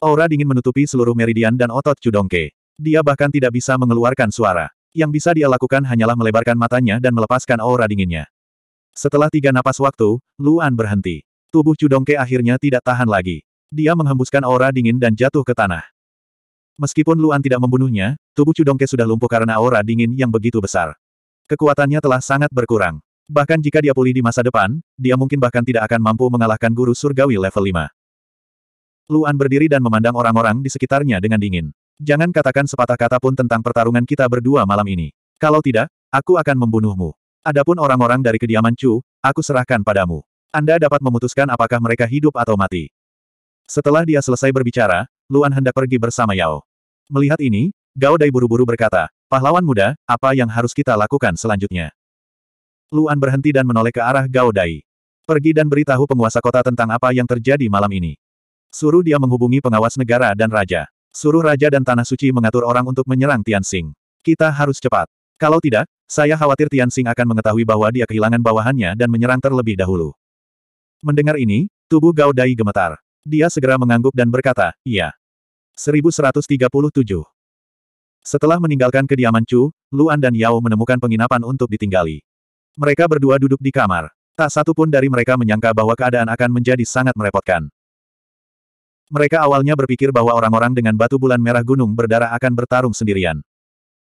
Aura dingin menutupi seluruh meridian dan otot Cudongke. Dia bahkan tidak bisa mengeluarkan suara. Yang bisa dia lakukan hanyalah melebarkan matanya dan melepaskan aura dinginnya. Setelah tiga napas waktu, Luan berhenti. Tubuh Cudongke akhirnya tidak tahan lagi. Dia menghembuskan aura dingin dan jatuh ke tanah. Meskipun Luan tidak membunuhnya, tubuh Cudongke sudah lumpuh karena aura dingin yang begitu besar. Kekuatannya telah sangat berkurang. Bahkan jika dia pulih di masa depan, dia mungkin bahkan tidak akan mampu mengalahkan guru surgawi level 5. Luan berdiri dan memandang orang-orang di sekitarnya dengan dingin. Jangan katakan sepatah kata pun tentang pertarungan kita berdua malam ini. Kalau tidak, aku akan membunuhmu. Adapun orang-orang dari kediaman Chu, aku serahkan padamu. Anda dapat memutuskan apakah mereka hidup atau mati. Setelah dia selesai berbicara, Luan hendak pergi bersama Yao. Melihat ini, Gao Dai buru-buru berkata, Pahlawan muda, apa yang harus kita lakukan selanjutnya? Luan berhenti dan menoleh ke arah Gao Dai. Pergi dan beritahu penguasa kota tentang apa yang terjadi malam ini. Suruh dia menghubungi pengawas negara dan raja. Suruh raja dan tanah suci mengatur orang untuk menyerang Tianxing. Kita harus cepat. Kalau tidak, saya khawatir Tianxing akan mengetahui bahwa dia kehilangan bawahannya dan menyerang terlebih dahulu. Mendengar ini, tubuh Gao Dai gemetar. Dia segera mengangguk dan berkata, iya. 1137. Setelah meninggalkan kediaman Chu, Luan dan Yao menemukan penginapan untuk ditinggali. Mereka berdua duduk di kamar. Tak satu pun dari mereka menyangka bahwa keadaan akan menjadi sangat merepotkan. Mereka awalnya berpikir bahwa orang-orang dengan batu bulan merah gunung berdarah akan bertarung sendirian.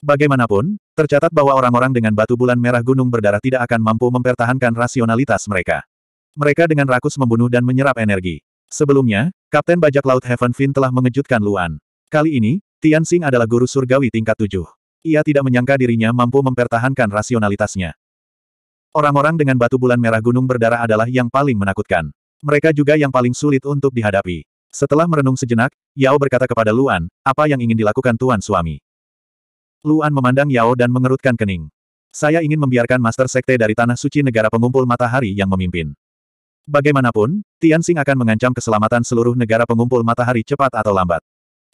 Bagaimanapun, tercatat bahwa orang-orang dengan batu bulan merah gunung berdarah tidak akan mampu mempertahankan rasionalitas mereka. Mereka dengan rakus membunuh dan menyerap energi. Sebelumnya, Kapten Bajak Laut Heaven Fin telah mengejutkan Luan. Kali ini, Tian Xing adalah guru surgawi tingkat tujuh. Ia tidak menyangka dirinya mampu mempertahankan rasionalitasnya. Orang-orang dengan batu bulan merah gunung berdarah adalah yang paling menakutkan. Mereka juga yang paling sulit untuk dihadapi. Setelah merenung sejenak, Yao berkata kepada Luan, apa yang ingin dilakukan tuan suami? Luan memandang Yao dan mengerutkan kening. Saya ingin membiarkan Master Sekte dari Tanah Suci Negara Pengumpul Matahari yang memimpin. Bagaimanapun, Tianxing akan mengancam keselamatan seluruh negara pengumpul matahari cepat atau lambat.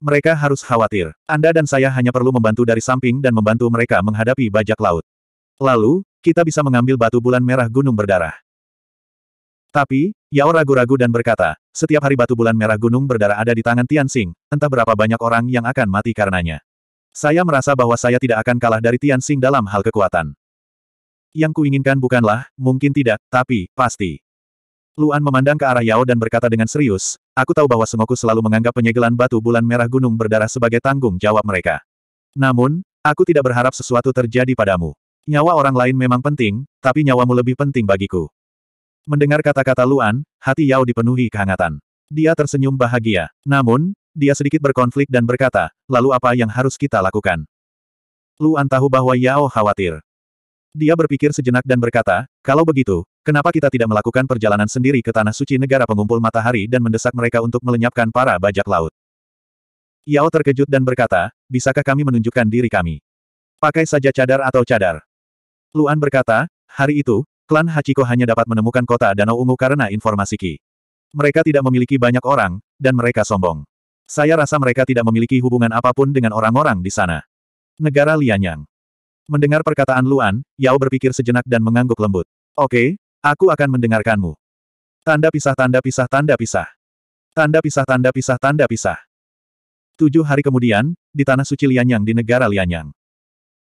Mereka harus khawatir. Anda dan saya hanya perlu membantu dari samping dan membantu mereka menghadapi bajak laut. Lalu, kita bisa mengambil batu bulan merah gunung berdarah. Tapi, Yao ragu-ragu dan berkata, setiap hari batu bulan merah gunung berdarah ada di tangan Tianxing, entah berapa banyak orang yang akan mati karenanya. Saya merasa bahwa saya tidak akan kalah dari Tianxing dalam hal kekuatan. Yang kuinginkan bukanlah, mungkin tidak, tapi, pasti. Luan memandang ke arah Yao dan berkata dengan serius, aku tahu bahwa Sengoku selalu menganggap penyegelan batu bulan merah gunung berdarah sebagai tanggung jawab mereka. Namun, aku tidak berharap sesuatu terjadi padamu. Nyawa orang lain memang penting, tapi nyawamu lebih penting bagiku. Mendengar kata-kata Luan, hati Yao dipenuhi kehangatan. Dia tersenyum bahagia. Namun, dia sedikit berkonflik dan berkata, lalu apa yang harus kita lakukan? Luan tahu bahwa Yao khawatir. Dia berpikir sejenak dan berkata, kalau begitu, kenapa kita tidak melakukan perjalanan sendiri ke tanah suci negara pengumpul matahari dan mendesak mereka untuk melenyapkan para bajak laut? Yao terkejut dan berkata, bisakah kami menunjukkan diri kami? Pakai saja cadar atau cadar. Luan berkata, hari itu, klan Hachiko hanya dapat menemukan kota Danau Ungu karena informasi Ki. Mereka tidak memiliki banyak orang, dan mereka sombong. Saya rasa mereka tidak memiliki hubungan apapun dengan orang-orang di sana. Negara Lianyang. Mendengar perkataan Luan, Yao berpikir sejenak dan mengangguk lembut. Oke, aku akan mendengarkanmu. Tanda pisah tanda pisah tanda pisah. Tanda pisah tanda pisah tanda pisah. Tujuh hari kemudian, di Tanah Suci Lianyang di negara Lianyang.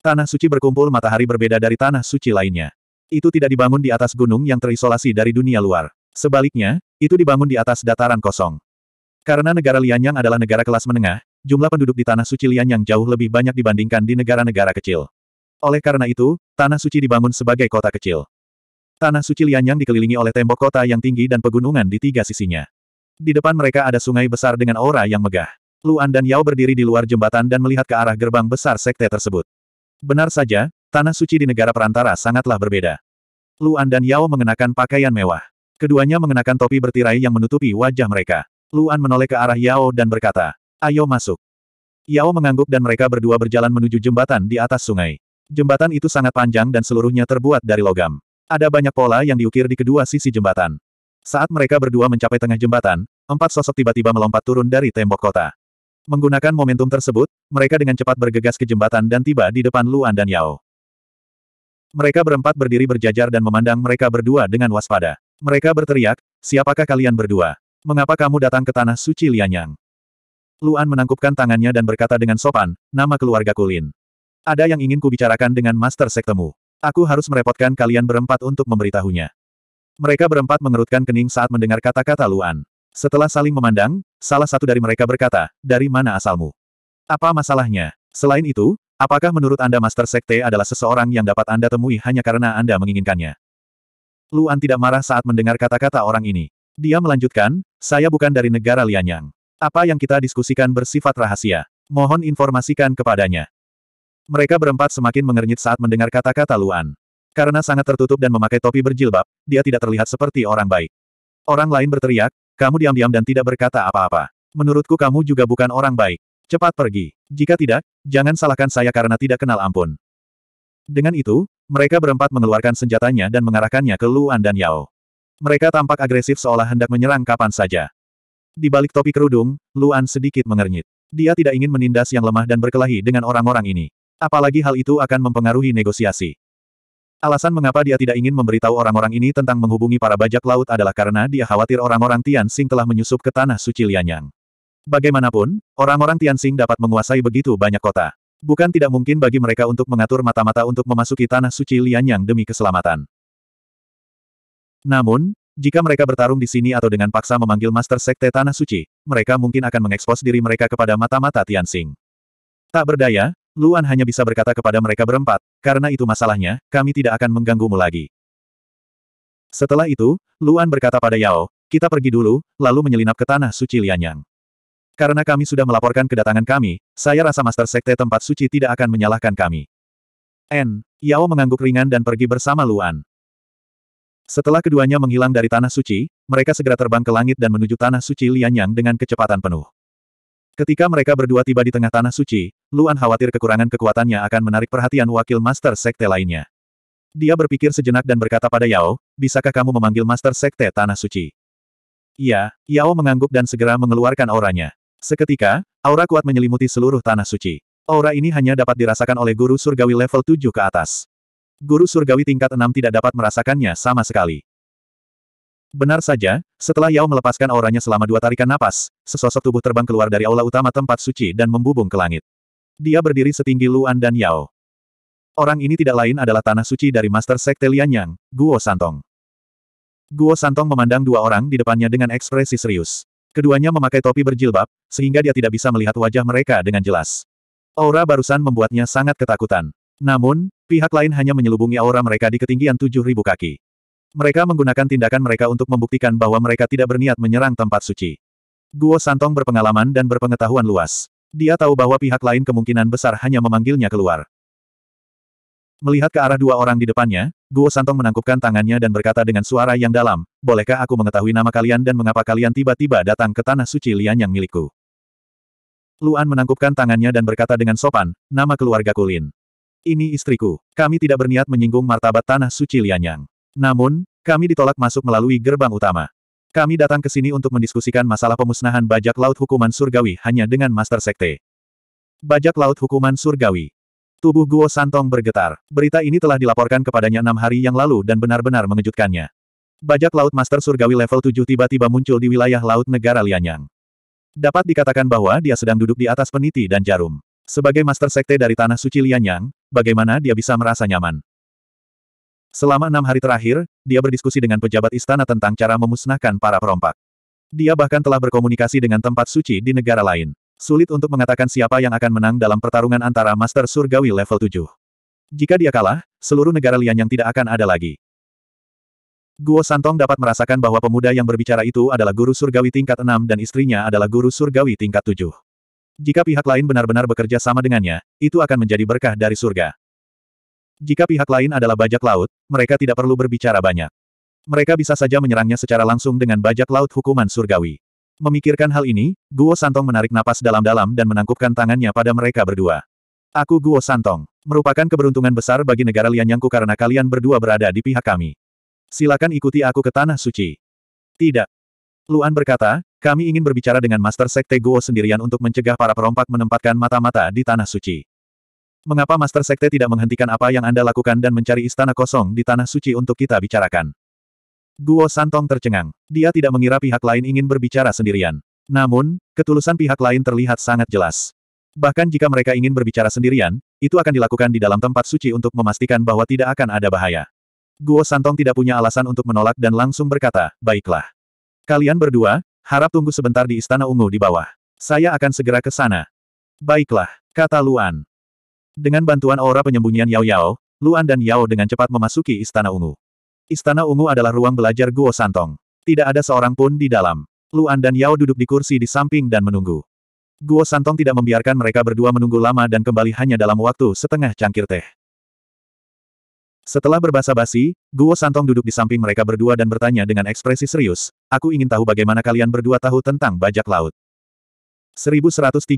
Tanah Suci berkumpul matahari berbeda dari Tanah Suci lainnya. Itu tidak dibangun di atas gunung yang terisolasi dari dunia luar. Sebaliknya, itu dibangun di atas dataran kosong. Karena negara Lianyang adalah negara kelas menengah, jumlah penduduk di Tanah Suci Lianyang jauh lebih banyak dibandingkan di negara-negara kecil. Oleh karena itu, Tanah Suci dibangun sebagai kota kecil. Tanah Suci Lianyang dikelilingi oleh tembok kota yang tinggi dan pegunungan di tiga sisinya. Di depan mereka ada sungai besar dengan aura yang megah. Luan dan Yao berdiri di luar jembatan dan melihat ke arah gerbang besar sekte tersebut. Benar saja, Tanah Suci di negara perantara sangatlah berbeda. Luan dan Yao mengenakan pakaian mewah. Keduanya mengenakan topi bertirai yang menutupi wajah mereka. Luan menoleh ke arah Yao dan berkata, Ayo masuk. Yao mengangguk dan mereka berdua berjalan menuju jembatan di atas sungai. Jembatan itu sangat panjang dan seluruhnya terbuat dari logam. Ada banyak pola yang diukir di kedua sisi jembatan. Saat mereka berdua mencapai tengah jembatan, empat sosok tiba-tiba melompat turun dari tembok kota. Menggunakan momentum tersebut, mereka dengan cepat bergegas ke jembatan dan tiba di depan Luan dan Yao. Mereka berempat berdiri berjajar dan memandang mereka berdua dengan waspada. Mereka berteriak, siapakah kalian berdua? Mengapa kamu datang ke tanah suci Lianyang? Luan menangkupkan tangannya dan berkata dengan sopan, nama keluarga Kulin. Ada yang ingin kubicarakan dengan Master Sektemu. Aku harus merepotkan kalian berempat untuk memberitahunya. Mereka berempat mengerutkan kening saat mendengar kata-kata Luan. Setelah saling memandang, salah satu dari mereka berkata, dari mana asalmu? Apa masalahnya? Selain itu, apakah menurut Anda Master Sekte adalah seseorang yang dapat Anda temui hanya karena Anda menginginkannya? Luan tidak marah saat mendengar kata-kata orang ini. Dia melanjutkan, saya bukan dari negara Lianyang. Apa yang kita diskusikan bersifat rahasia. Mohon informasikan kepadanya. Mereka berempat semakin mengernyit saat mendengar kata-kata Luan. Karena sangat tertutup dan memakai topi berjilbab, dia tidak terlihat seperti orang baik. Orang lain berteriak, kamu diam-diam dan tidak berkata apa-apa. Menurutku kamu juga bukan orang baik. Cepat pergi. Jika tidak, jangan salahkan saya karena tidak kenal ampun. Dengan itu, mereka berempat mengeluarkan senjatanya dan mengarahkannya ke Luan dan Yao. Mereka tampak agresif seolah hendak menyerang kapan saja. Di balik topi kerudung, Luan sedikit mengernyit. Dia tidak ingin menindas yang lemah dan berkelahi dengan orang-orang ini. Apalagi hal itu akan mempengaruhi negosiasi. Alasan mengapa dia tidak ingin memberitahu orang-orang ini tentang menghubungi para bajak laut adalah karena dia khawatir orang-orang Tianxing telah menyusup ke tanah suci Lianyang. Bagaimanapun, orang-orang Tianxing dapat menguasai begitu banyak kota. Bukan tidak mungkin bagi mereka untuk mengatur mata-mata untuk memasuki tanah suci Lianyang demi keselamatan. Namun, jika mereka bertarung di sini atau dengan paksa memanggil Master Sekte Tanah Suci, mereka mungkin akan mengekspos diri mereka kepada mata-mata Tianxing. Tak berdaya, Luan hanya bisa berkata kepada mereka berempat, karena itu masalahnya, kami tidak akan mengganggumu lagi. Setelah itu, Luan berkata pada Yao, kita pergi dulu, lalu menyelinap ke tanah suci Lianyang. Karena kami sudah melaporkan kedatangan kami, saya rasa Master Sekte tempat suci tidak akan menyalahkan kami. N. Yao mengangguk ringan dan pergi bersama Luan. Setelah keduanya menghilang dari tanah suci, mereka segera terbang ke langit dan menuju tanah suci Lianyang dengan kecepatan penuh. Ketika mereka berdua tiba di tengah tanah suci, Luan khawatir kekurangan kekuatannya akan menarik perhatian wakil Master Sekte lainnya. Dia berpikir sejenak dan berkata pada Yao, bisakah kamu memanggil Master Sekte Tanah Suci? Iya, Yao mengangguk dan segera mengeluarkan auranya. Seketika, aura kuat menyelimuti seluruh Tanah Suci. Aura ini hanya dapat dirasakan oleh guru surgawi level 7 ke atas. Guru surgawi tingkat 6 tidak dapat merasakannya sama sekali. Benar saja, setelah Yao melepaskan auranya selama dua tarikan napas, sesosok tubuh terbang keluar dari aula utama tempat suci dan membubung ke langit. Dia berdiri setinggi Luan dan Yao. Orang ini tidak lain adalah tanah suci dari Master Sekte Lianyang, Guo Santong. Guo Santong memandang dua orang di depannya dengan ekspresi serius. Keduanya memakai topi berjilbab, sehingga dia tidak bisa melihat wajah mereka dengan jelas. Aura barusan membuatnya sangat ketakutan. Namun, pihak lain hanya menyelubungi aura mereka di ketinggian 7.000 kaki. Mereka menggunakan tindakan mereka untuk membuktikan bahwa mereka tidak berniat menyerang tempat suci. Guo Santong berpengalaman dan berpengetahuan luas. Dia tahu bahwa pihak lain kemungkinan besar hanya memanggilnya keluar. Melihat ke arah dua orang di depannya, Guo Santong menangkupkan tangannya dan berkata dengan suara yang dalam, Bolehkah aku mengetahui nama kalian dan mengapa kalian tiba-tiba datang ke tanah suci Lian yang milikku? Luan menangkupkan tangannya dan berkata dengan sopan, Nama keluarga Kulin. Ini istriku. Kami tidak berniat menyinggung martabat tanah suci Lianyang. Namun, kami ditolak masuk melalui gerbang utama. Kami datang ke sini untuk mendiskusikan masalah pemusnahan bajak laut hukuman surgawi hanya dengan Master Sekte. Bajak laut hukuman surgawi. Tubuh Guo Santong bergetar. Berita ini telah dilaporkan kepadanya enam hari yang lalu dan benar-benar mengejutkannya. Bajak laut Master Surgawi level 7 tiba-tiba muncul di wilayah laut negara Lianyang. Dapat dikatakan bahwa dia sedang duduk di atas peniti dan jarum. Sebagai Master Sekte dari Tanah Suci Lianyang, bagaimana dia bisa merasa nyaman? Selama enam hari terakhir, dia berdiskusi dengan pejabat istana tentang cara memusnahkan para perompak. Dia bahkan telah berkomunikasi dengan tempat suci di negara lain. Sulit untuk mengatakan siapa yang akan menang dalam pertarungan antara Master Surgawi level 7. Jika dia kalah, seluruh negara lian yang tidak akan ada lagi. Guo Santong dapat merasakan bahwa pemuda yang berbicara itu adalah guru surgawi tingkat 6 dan istrinya adalah guru surgawi tingkat 7. Jika pihak lain benar-benar bekerja sama dengannya, itu akan menjadi berkah dari surga. Jika pihak lain adalah bajak laut, mereka tidak perlu berbicara banyak. Mereka bisa saja menyerangnya secara langsung dengan bajak laut hukuman surgawi. Memikirkan hal ini, Guo Santong menarik napas dalam-dalam dan menangkupkan tangannya pada mereka berdua. Aku Guo Santong. Merupakan keberuntungan besar bagi negara Lianyangku karena kalian berdua berada di pihak kami. Silakan ikuti aku ke Tanah Suci. Tidak. Luan berkata, kami ingin berbicara dengan Master Sekte Guo sendirian untuk mencegah para perompak menempatkan mata-mata di Tanah Suci. Mengapa Master Sekte tidak menghentikan apa yang Anda lakukan dan mencari istana kosong di Tanah Suci untuk kita bicarakan? Guo Santong tercengang. Dia tidak mengira pihak lain ingin berbicara sendirian. Namun, ketulusan pihak lain terlihat sangat jelas. Bahkan jika mereka ingin berbicara sendirian, itu akan dilakukan di dalam tempat suci untuk memastikan bahwa tidak akan ada bahaya. Guo Santong tidak punya alasan untuk menolak dan langsung berkata, baiklah. Kalian berdua, harap tunggu sebentar di Istana Ungu di bawah. Saya akan segera ke sana. Baiklah, kata Luan. Dengan bantuan aura penyembunyian Yao Yao, Luan dan Yao dengan cepat memasuki Istana Ungu. Istana Ungu adalah ruang belajar Guo Santong. Tidak ada seorang pun di dalam. Luan dan Yao duduk di kursi di samping dan menunggu. Guo Santong tidak membiarkan mereka berdua menunggu lama dan kembali hanya dalam waktu setengah cangkir teh. Setelah berbahasa basi, Guo Santong duduk di samping mereka berdua dan bertanya dengan ekspresi serius, aku ingin tahu bagaimana kalian berdua tahu tentang bajak laut. 1138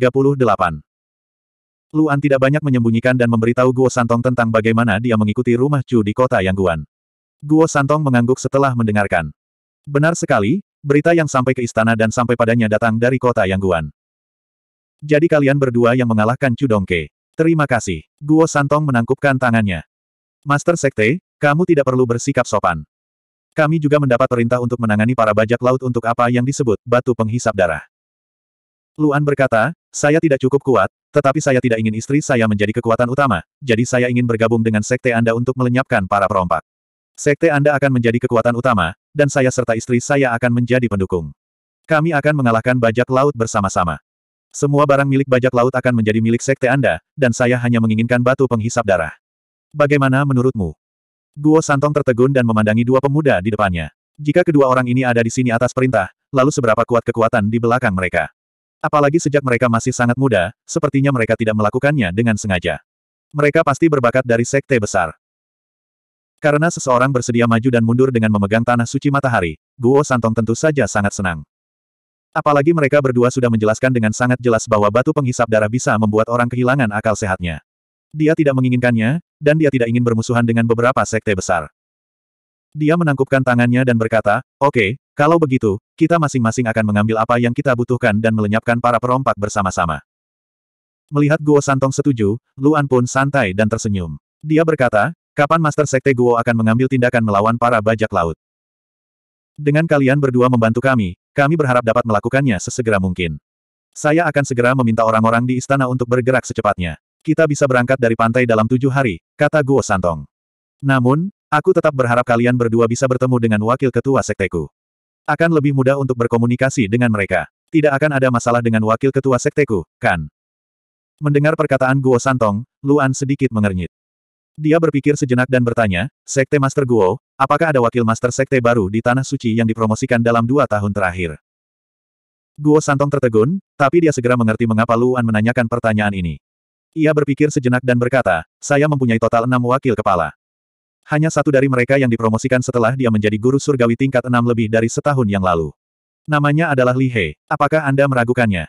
Luan tidak banyak menyembunyikan dan memberitahu Guo Santong tentang bagaimana dia mengikuti rumah Chu di kota Yangguan. Guo Santong mengangguk setelah mendengarkan. Benar sekali, berita yang sampai ke istana dan sampai padanya datang dari kota Yangguan. Jadi kalian berdua yang mengalahkan Chu Dongke. Terima kasih. Guo Santong menangkupkan tangannya. Master Sekte, kamu tidak perlu bersikap sopan. Kami juga mendapat perintah untuk menangani para bajak laut untuk apa yang disebut batu penghisap darah. Luan berkata, saya tidak cukup kuat, tetapi saya tidak ingin istri saya menjadi kekuatan utama, jadi saya ingin bergabung dengan sekte Anda untuk melenyapkan para perompak. Sekte Anda akan menjadi kekuatan utama, dan saya serta istri saya akan menjadi pendukung. Kami akan mengalahkan bajak laut bersama-sama. Semua barang milik bajak laut akan menjadi milik sekte Anda, dan saya hanya menginginkan batu penghisap darah. Bagaimana menurutmu? Guo Santong tertegun dan memandangi dua pemuda di depannya. Jika kedua orang ini ada di sini atas perintah, lalu seberapa kuat kekuatan di belakang mereka? Apalagi sejak mereka masih sangat muda, sepertinya mereka tidak melakukannya dengan sengaja. Mereka pasti berbakat dari sekte besar. Karena seseorang bersedia maju dan mundur dengan memegang tanah suci matahari, Guo Santong tentu saja sangat senang. Apalagi mereka berdua sudah menjelaskan dengan sangat jelas bahwa batu penghisap darah bisa membuat orang kehilangan akal sehatnya. Dia tidak menginginkannya, dan dia tidak ingin bermusuhan dengan beberapa sekte besar. Dia menangkupkan tangannya dan berkata, Oke, okay, kalau begitu, kita masing-masing akan mengambil apa yang kita butuhkan dan melenyapkan para perompak bersama-sama. Melihat Guo Santong setuju, Luan pun santai dan tersenyum. Dia berkata, kapan Master Sekte Guo akan mengambil tindakan melawan para bajak laut? Dengan kalian berdua membantu kami, kami berharap dapat melakukannya sesegera mungkin. Saya akan segera meminta orang-orang di istana untuk bergerak secepatnya. Kita bisa berangkat dari pantai dalam tujuh hari, kata Guo Santong. Namun, Aku tetap berharap kalian berdua bisa bertemu dengan wakil ketua sekteku. Akan lebih mudah untuk berkomunikasi dengan mereka. Tidak akan ada masalah dengan wakil ketua sekteku, kan? Mendengar perkataan Guo Santong, Luan sedikit mengernyit. Dia berpikir sejenak dan bertanya, Sekte Master Guo, apakah ada wakil Master Sekte baru di Tanah Suci yang dipromosikan dalam dua tahun terakhir? Guo Santong tertegun, tapi dia segera mengerti mengapa Luan menanyakan pertanyaan ini. Ia berpikir sejenak dan berkata, saya mempunyai total enam wakil kepala hanya satu dari mereka yang dipromosikan setelah dia menjadi guru surgawi tingkat enam lebih dari setahun yang lalu. Namanya adalah Li He. Apakah Anda meragukannya?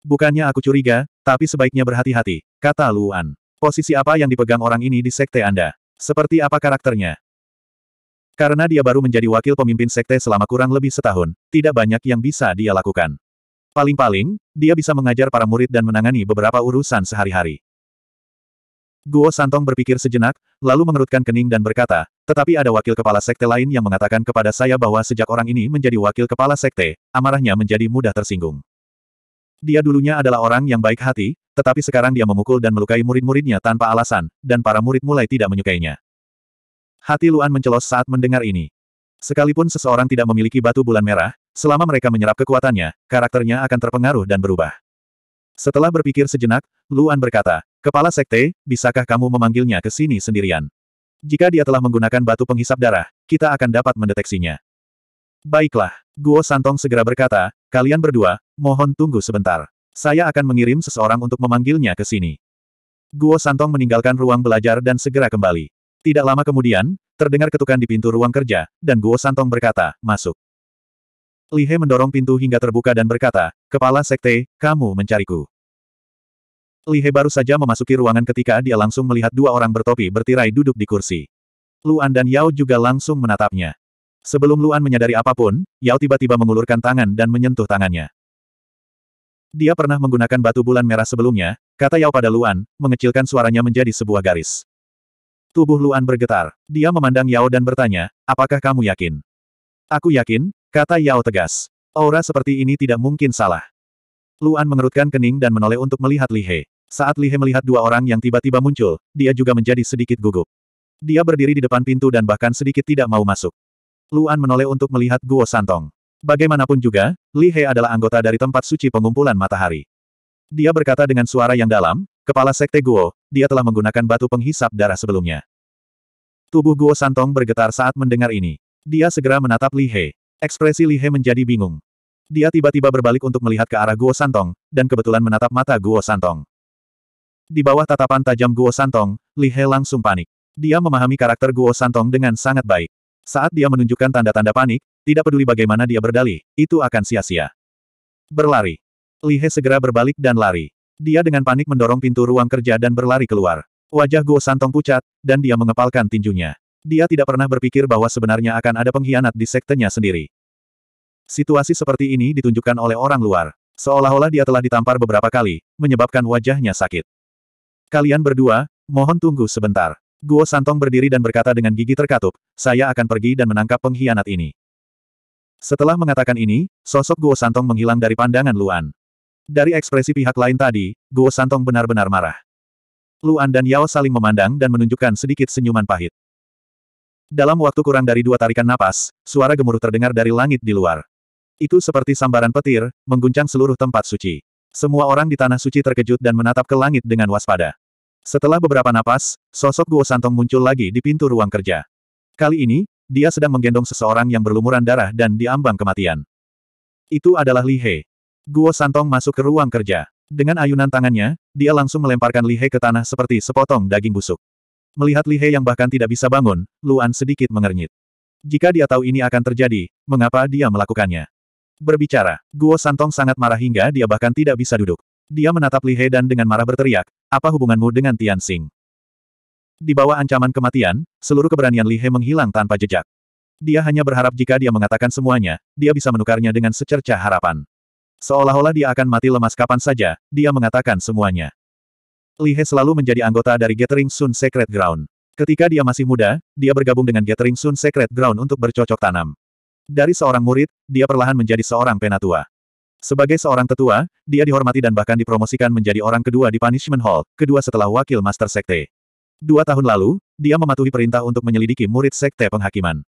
Bukannya aku curiga, tapi sebaiknya berhati-hati, kata Luan. Posisi apa yang dipegang orang ini di sekte Anda? Seperti apa karakternya? Karena dia baru menjadi wakil pemimpin sekte selama kurang lebih setahun, tidak banyak yang bisa dia lakukan. Paling-paling, dia bisa mengajar para murid dan menangani beberapa urusan sehari-hari. Guo Santong berpikir sejenak, lalu mengerutkan kening dan berkata, tetapi ada wakil kepala sekte lain yang mengatakan kepada saya bahwa sejak orang ini menjadi wakil kepala sekte, amarahnya menjadi mudah tersinggung. Dia dulunya adalah orang yang baik hati, tetapi sekarang dia memukul dan melukai murid-muridnya tanpa alasan, dan para murid mulai tidak menyukainya. Hati Luan mencelos saat mendengar ini. Sekalipun seseorang tidak memiliki batu bulan merah, selama mereka menyerap kekuatannya, karakternya akan terpengaruh dan berubah. Setelah berpikir sejenak, Luan berkata, Kepala Sekte, bisakah kamu memanggilnya ke sini sendirian? Jika dia telah menggunakan batu penghisap darah, kita akan dapat mendeteksinya. Baiklah, Guo Santong segera berkata, kalian berdua, mohon tunggu sebentar. Saya akan mengirim seseorang untuk memanggilnya ke sini. Guo Santong meninggalkan ruang belajar dan segera kembali. Tidak lama kemudian, terdengar ketukan di pintu ruang kerja, dan Guo Santong berkata, masuk. Lihe mendorong pintu hingga terbuka dan berkata, Kepala Sekte, kamu mencariku. Lihe baru saja memasuki ruangan ketika dia langsung melihat dua orang bertopi bertirai duduk di kursi. Luan dan Yao juga langsung menatapnya. Sebelum Luan menyadari apapun, Yao tiba-tiba mengulurkan tangan dan menyentuh tangannya. Dia pernah menggunakan batu bulan merah sebelumnya, kata Yao pada Luan, mengecilkan suaranya menjadi sebuah garis. Tubuh Luan bergetar. Dia memandang Yao dan bertanya, apakah kamu yakin? Aku yakin, kata Yao tegas. Aura seperti ini tidak mungkin salah. Luan mengerutkan kening dan menoleh untuk melihat Lihe. Saat Lihe melihat dua orang yang tiba-tiba muncul, dia juga menjadi sedikit gugup. Dia berdiri di depan pintu dan bahkan sedikit tidak mau masuk. Luan menoleh untuk melihat Guo Santong. Bagaimanapun juga, Lihe adalah anggota dari tempat suci pengumpulan matahari. Dia berkata dengan suara yang dalam, kepala sekte Guo, dia telah menggunakan batu penghisap darah sebelumnya. Tubuh Guo Santong bergetar saat mendengar ini. Dia segera menatap Lihe. Ekspresi Lihe menjadi bingung. Dia tiba-tiba berbalik untuk melihat ke arah Guo Santong, dan kebetulan menatap mata Guo Santong. Di bawah tatapan tajam Guo Santong, Li He langsung panik. Dia memahami karakter Guo Santong dengan sangat baik. Saat dia menunjukkan tanda-tanda panik, tidak peduli bagaimana dia berdalih, itu akan sia-sia. Berlari. Li He segera berbalik dan lari. Dia dengan panik mendorong pintu ruang kerja dan berlari keluar. Wajah Guo Santong pucat, dan dia mengepalkan tinjunya. Dia tidak pernah berpikir bahwa sebenarnya akan ada pengkhianat di sektenya sendiri. Situasi seperti ini ditunjukkan oleh orang luar. Seolah-olah dia telah ditampar beberapa kali, menyebabkan wajahnya sakit. Kalian berdua, mohon tunggu sebentar. Guo Santong berdiri dan berkata dengan gigi terkatup, saya akan pergi dan menangkap pengkhianat ini. Setelah mengatakan ini, sosok Guo Santong menghilang dari pandangan Luan. Dari ekspresi pihak lain tadi, Guo Santong benar-benar marah. Luan dan Yao saling memandang dan menunjukkan sedikit senyuman pahit. Dalam waktu kurang dari dua tarikan napas, suara gemuruh terdengar dari langit di luar. Itu seperti sambaran petir, mengguncang seluruh tempat suci. Semua orang di Tanah Suci terkejut dan menatap ke langit dengan waspada. Setelah beberapa napas, sosok Guo Santong muncul lagi di pintu ruang kerja. Kali ini, dia sedang menggendong seseorang yang berlumuran darah dan diambang kematian. Itu adalah Li He. Guo Santong masuk ke ruang kerja. Dengan ayunan tangannya, dia langsung melemparkan Li He ke tanah seperti sepotong daging busuk. Melihat Li He yang bahkan tidak bisa bangun, Luan sedikit mengernyit. Jika dia tahu ini akan terjadi, mengapa dia melakukannya? Berbicara, Guo Santong sangat marah hingga dia bahkan tidak bisa duduk. Dia menatap Li He dan dengan marah berteriak, apa hubunganmu dengan Tian Xing? Di bawah ancaman kematian, seluruh keberanian Li He menghilang tanpa jejak. Dia hanya berharap jika dia mengatakan semuanya, dia bisa menukarnya dengan secerca harapan. Seolah-olah dia akan mati lemas kapan saja, dia mengatakan semuanya. Li He selalu menjadi anggota dari Gathering Sun Secret Ground. Ketika dia masih muda, dia bergabung dengan Gathering Sun Secret Ground untuk bercocok tanam. Dari seorang murid, dia perlahan menjadi seorang penatua. Sebagai seorang tetua, dia dihormati dan bahkan dipromosikan menjadi orang kedua di Punishment Hall, kedua setelah wakil Master Sekte. Dua tahun lalu, dia mematuhi perintah untuk menyelidiki murid Sekte Penghakiman.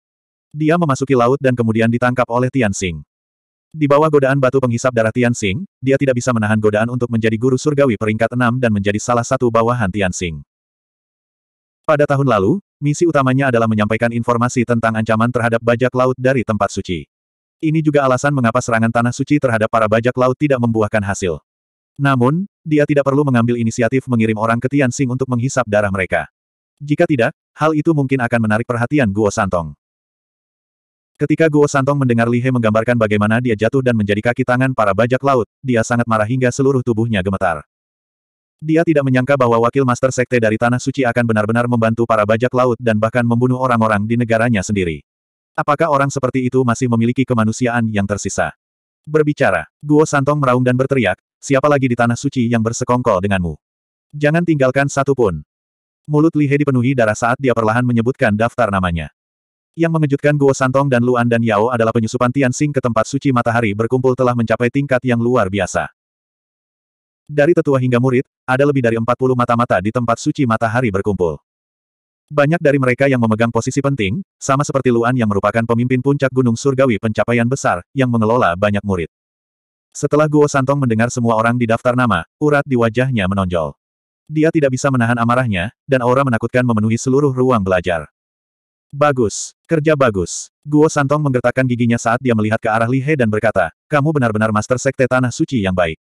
Dia memasuki laut dan kemudian ditangkap oleh Tian Xing. Di bawah godaan batu penghisap darah Tian Xing, dia tidak bisa menahan godaan untuk menjadi guru surgawi peringkat enam dan menjadi salah satu bawahan Tian Xing. Pada tahun lalu, misi utamanya adalah menyampaikan informasi tentang ancaman terhadap bajak laut dari tempat suci. Ini juga alasan mengapa serangan tanah suci terhadap para bajak laut tidak membuahkan hasil. Namun, dia tidak perlu mengambil inisiatif mengirim orang ke Tianxing untuk menghisap darah mereka. Jika tidak, hal itu mungkin akan menarik perhatian Guo Santong. Ketika Guo Santong mendengar Lihe menggambarkan bagaimana dia jatuh dan menjadi kaki tangan para bajak laut, dia sangat marah hingga seluruh tubuhnya gemetar. Dia tidak menyangka bahwa wakil master sekte dari Tanah Suci akan benar-benar membantu para bajak laut dan bahkan membunuh orang-orang di negaranya sendiri. Apakah orang seperti itu masih memiliki kemanusiaan yang tersisa? Berbicara, Guo Santong meraung dan berteriak, siapa lagi di Tanah Suci yang bersekongkol denganmu? Jangan tinggalkan satu pun. Mulut Li He dipenuhi darah saat dia perlahan menyebutkan daftar namanya. Yang mengejutkan Guo Santong dan Luan dan Yao adalah penyusupan Tianxing ke tempat suci matahari berkumpul telah mencapai tingkat yang luar biasa. Dari tetua hingga murid, ada lebih dari 40 mata-mata di tempat suci matahari berkumpul. Banyak dari mereka yang memegang posisi penting, sama seperti Luan yang merupakan pemimpin puncak Gunung Surgawi pencapaian besar, yang mengelola banyak murid. Setelah Guo Santong mendengar semua orang di daftar nama, urat di wajahnya menonjol. Dia tidak bisa menahan amarahnya, dan aura menakutkan memenuhi seluruh ruang belajar. Bagus, kerja bagus. Guo Santong menggertakkan giginya saat dia melihat ke arah Li He dan berkata, kamu benar-benar master sekte Tanah Suci yang baik.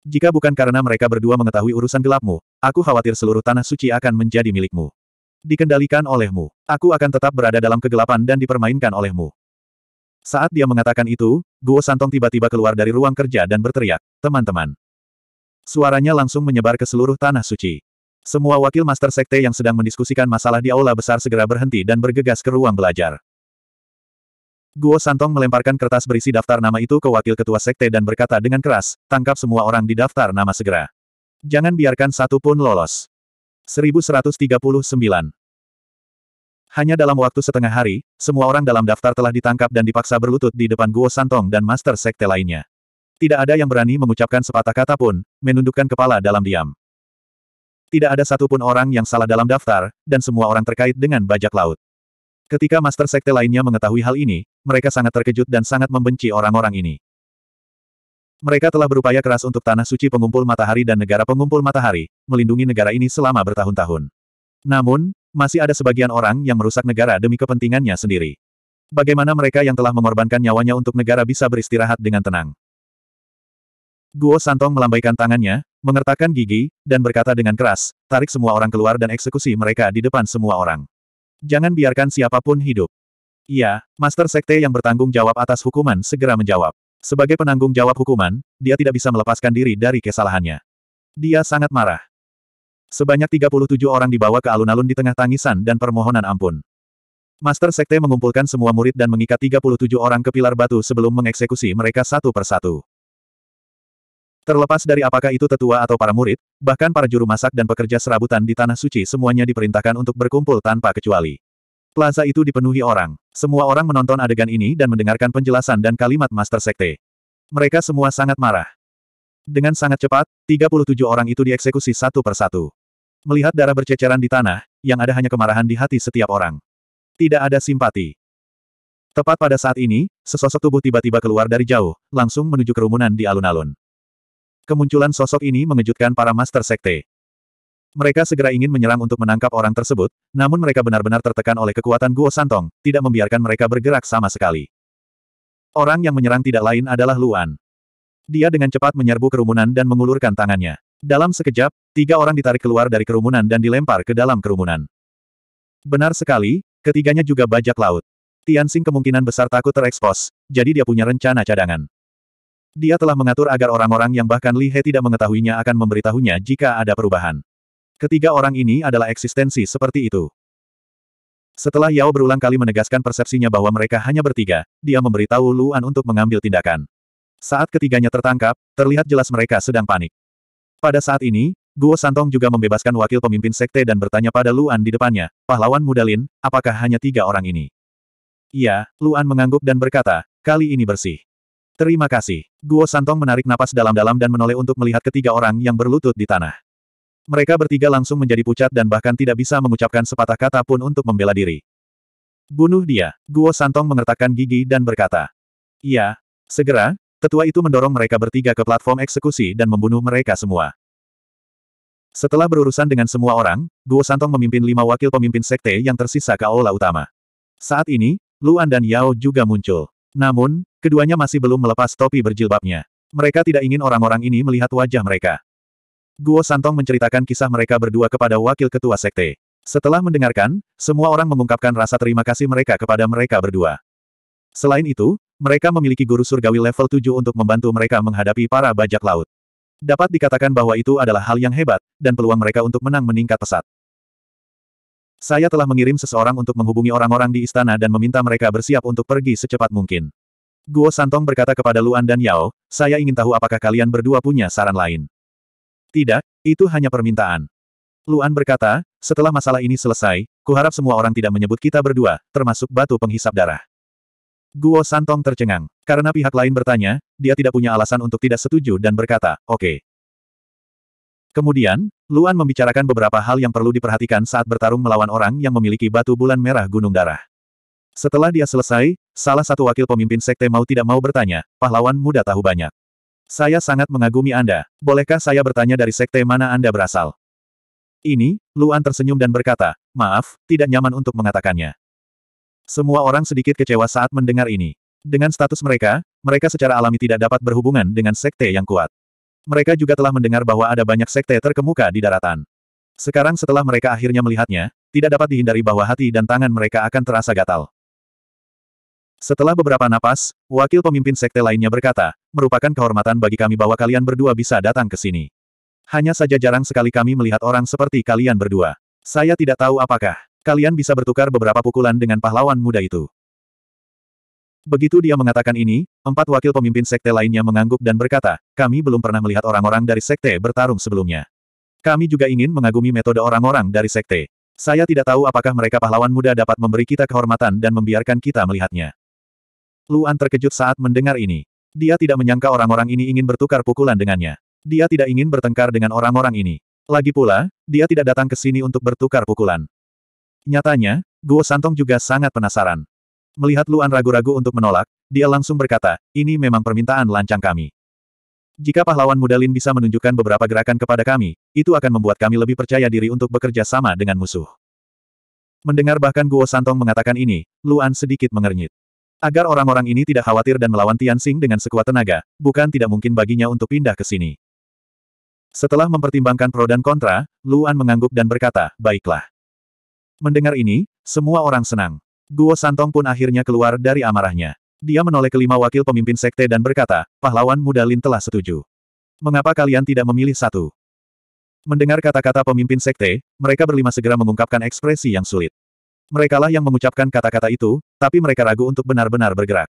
Jika bukan karena mereka berdua mengetahui urusan gelapmu, aku khawatir seluruh tanah suci akan menjadi milikmu. Dikendalikan olehmu, aku akan tetap berada dalam kegelapan dan dipermainkan olehmu. Saat dia mengatakan itu, Guo Santong tiba-tiba keluar dari ruang kerja dan berteriak, teman-teman. Suaranya langsung menyebar ke seluruh tanah suci. Semua wakil master sekte yang sedang mendiskusikan masalah di aula besar segera berhenti dan bergegas ke ruang belajar. Guo Santong melemparkan kertas berisi daftar nama itu ke wakil ketua sekte dan berkata dengan keras, tangkap semua orang di daftar nama segera. Jangan biarkan satu pun lolos. 1139 Hanya dalam waktu setengah hari, semua orang dalam daftar telah ditangkap dan dipaksa berlutut di depan Guo Santong dan master sekte lainnya. Tidak ada yang berani mengucapkan sepatah kata pun, menundukkan kepala dalam diam. Tidak ada satupun orang yang salah dalam daftar, dan semua orang terkait dengan bajak laut. Ketika Master Sekte lainnya mengetahui hal ini, mereka sangat terkejut dan sangat membenci orang-orang ini. Mereka telah berupaya keras untuk tanah suci pengumpul matahari dan negara pengumpul matahari, melindungi negara ini selama bertahun-tahun. Namun, masih ada sebagian orang yang merusak negara demi kepentingannya sendiri. Bagaimana mereka yang telah mengorbankan nyawanya untuk negara bisa beristirahat dengan tenang? Guo Santong melambaikan tangannya, mengertakkan gigi, dan berkata dengan keras, tarik semua orang keluar dan eksekusi mereka di depan semua orang. Jangan biarkan siapapun hidup. Iya, Master Sekte yang bertanggung jawab atas hukuman segera menjawab. Sebagai penanggung jawab hukuman, dia tidak bisa melepaskan diri dari kesalahannya. Dia sangat marah. Sebanyak 37 orang dibawa ke alun-alun di tengah tangisan dan permohonan ampun. Master Sekte mengumpulkan semua murid dan mengikat 37 orang ke pilar batu sebelum mengeksekusi mereka satu persatu. Terlepas dari apakah itu tetua atau para murid, bahkan para juru masak dan pekerja serabutan di Tanah Suci semuanya diperintahkan untuk berkumpul tanpa kecuali. Plaza itu dipenuhi orang. Semua orang menonton adegan ini dan mendengarkan penjelasan dan kalimat Master Sekte. Mereka semua sangat marah. Dengan sangat cepat, 37 orang itu dieksekusi satu persatu. Melihat darah berceceran di tanah, yang ada hanya kemarahan di hati setiap orang. Tidak ada simpati. Tepat pada saat ini, sesosok tubuh tiba-tiba keluar dari jauh, langsung menuju kerumunan di alun-alun. Kemunculan sosok ini mengejutkan para master sekte. Mereka segera ingin menyerang untuk menangkap orang tersebut, namun mereka benar-benar tertekan oleh kekuatan Guo Santong, tidak membiarkan mereka bergerak sama sekali. Orang yang menyerang tidak lain adalah Luan. Dia dengan cepat menyerbu kerumunan dan mengulurkan tangannya. Dalam sekejap, tiga orang ditarik keluar dari kerumunan dan dilempar ke dalam kerumunan. Benar sekali, ketiganya juga bajak laut. Tianxing kemungkinan besar takut terekspos, jadi dia punya rencana cadangan. Dia telah mengatur agar orang-orang yang bahkan Li He tidak mengetahuinya akan memberitahunya jika ada perubahan. Ketiga orang ini adalah eksistensi seperti itu. Setelah Yao berulang kali menegaskan persepsinya bahwa mereka hanya bertiga, dia memberitahu Luan untuk mengambil tindakan. Saat ketiganya tertangkap, terlihat jelas mereka sedang panik. Pada saat ini, Guo Santong juga membebaskan wakil pemimpin sekte dan bertanya pada Luan di depannya, pahlawan Mudalin, apakah hanya tiga orang ini? Iya, Luan mengangguk dan berkata, kali ini bersih. Terima kasih. Guo Santong menarik napas dalam-dalam dan menoleh untuk melihat ketiga orang yang berlutut di tanah. Mereka bertiga langsung menjadi pucat dan bahkan tidak bisa mengucapkan sepatah kata pun untuk membela diri. Bunuh dia. Guo Santong mengertakkan gigi dan berkata. Iya. Segera, tetua itu mendorong mereka bertiga ke platform eksekusi dan membunuh mereka semua. Setelah berurusan dengan semua orang, Guo Santong memimpin lima wakil pemimpin sekte yang tersisa ke aula utama. Saat ini, Luan dan Yao juga muncul. Namun, Keduanya masih belum melepas topi berjilbabnya. Mereka tidak ingin orang-orang ini melihat wajah mereka. Guo Santong menceritakan kisah mereka berdua kepada wakil ketua sekte. Setelah mendengarkan, semua orang mengungkapkan rasa terima kasih mereka kepada mereka berdua. Selain itu, mereka memiliki guru surgawi level 7 untuk membantu mereka menghadapi para bajak laut. Dapat dikatakan bahwa itu adalah hal yang hebat, dan peluang mereka untuk menang meningkat pesat. Saya telah mengirim seseorang untuk menghubungi orang-orang di istana dan meminta mereka bersiap untuk pergi secepat mungkin. Guo Santong berkata kepada Luan dan Yao, saya ingin tahu apakah kalian berdua punya saran lain. Tidak, itu hanya permintaan. Luan berkata, setelah masalah ini selesai, kuharap semua orang tidak menyebut kita berdua, termasuk batu penghisap darah. Guo Santong tercengang. Karena pihak lain bertanya, dia tidak punya alasan untuk tidak setuju dan berkata, oke. Okay. Kemudian, Luan membicarakan beberapa hal yang perlu diperhatikan saat bertarung melawan orang yang memiliki batu bulan merah gunung darah. Setelah dia selesai, Salah satu wakil pemimpin sekte mau tidak mau bertanya, pahlawan muda tahu banyak. Saya sangat mengagumi Anda. Bolehkah saya bertanya dari sekte mana Anda berasal? Ini, Luan tersenyum dan berkata, maaf, tidak nyaman untuk mengatakannya. Semua orang sedikit kecewa saat mendengar ini. Dengan status mereka, mereka secara alami tidak dapat berhubungan dengan sekte yang kuat. Mereka juga telah mendengar bahwa ada banyak sekte terkemuka di daratan. Sekarang setelah mereka akhirnya melihatnya, tidak dapat dihindari bahwa hati dan tangan mereka akan terasa gatal. Setelah beberapa napas, wakil pemimpin sekte lainnya berkata, merupakan kehormatan bagi kami bahwa kalian berdua bisa datang ke sini. Hanya saja jarang sekali kami melihat orang seperti kalian berdua. Saya tidak tahu apakah kalian bisa bertukar beberapa pukulan dengan pahlawan muda itu. Begitu dia mengatakan ini, empat wakil pemimpin sekte lainnya mengangguk dan berkata, kami belum pernah melihat orang-orang dari sekte bertarung sebelumnya. Kami juga ingin mengagumi metode orang-orang dari sekte. Saya tidak tahu apakah mereka pahlawan muda dapat memberi kita kehormatan dan membiarkan kita melihatnya. Luan terkejut saat mendengar ini. Dia tidak menyangka orang-orang ini ingin bertukar pukulan dengannya. Dia tidak ingin bertengkar dengan orang-orang ini. Lagi pula, dia tidak datang ke sini untuk bertukar pukulan. Nyatanya, Guo Santong juga sangat penasaran. Melihat Luan ragu-ragu untuk menolak, dia langsung berkata, ini memang permintaan lancang kami. Jika pahlawan muda Lin bisa menunjukkan beberapa gerakan kepada kami, itu akan membuat kami lebih percaya diri untuk bekerja sama dengan musuh. Mendengar bahkan Guo Santong mengatakan ini, Luan sedikit mengernyit. Agar orang-orang ini tidak khawatir dan melawan Tianxing dengan sekuat tenaga, bukan tidak mungkin baginya untuk pindah ke sini. Setelah mempertimbangkan pro dan kontra, Luan mengangguk dan berkata, baiklah. Mendengar ini, semua orang senang. Guo Santong pun akhirnya keluar dari amarahnya. Dia menoleh kelima wakil pemimpin sekte dan berkata, pahlawan muda Lin telah setuju. Mengapa kalian tidak memilih satu? Mendengar kata-kata pemimpin sekte, mereka berlima segera mengungkapkan ekspresi yang sulit. Merekalah yang mengucapkan kata-kata itu, tapi mereka ragu untuk benar-benar bergerak.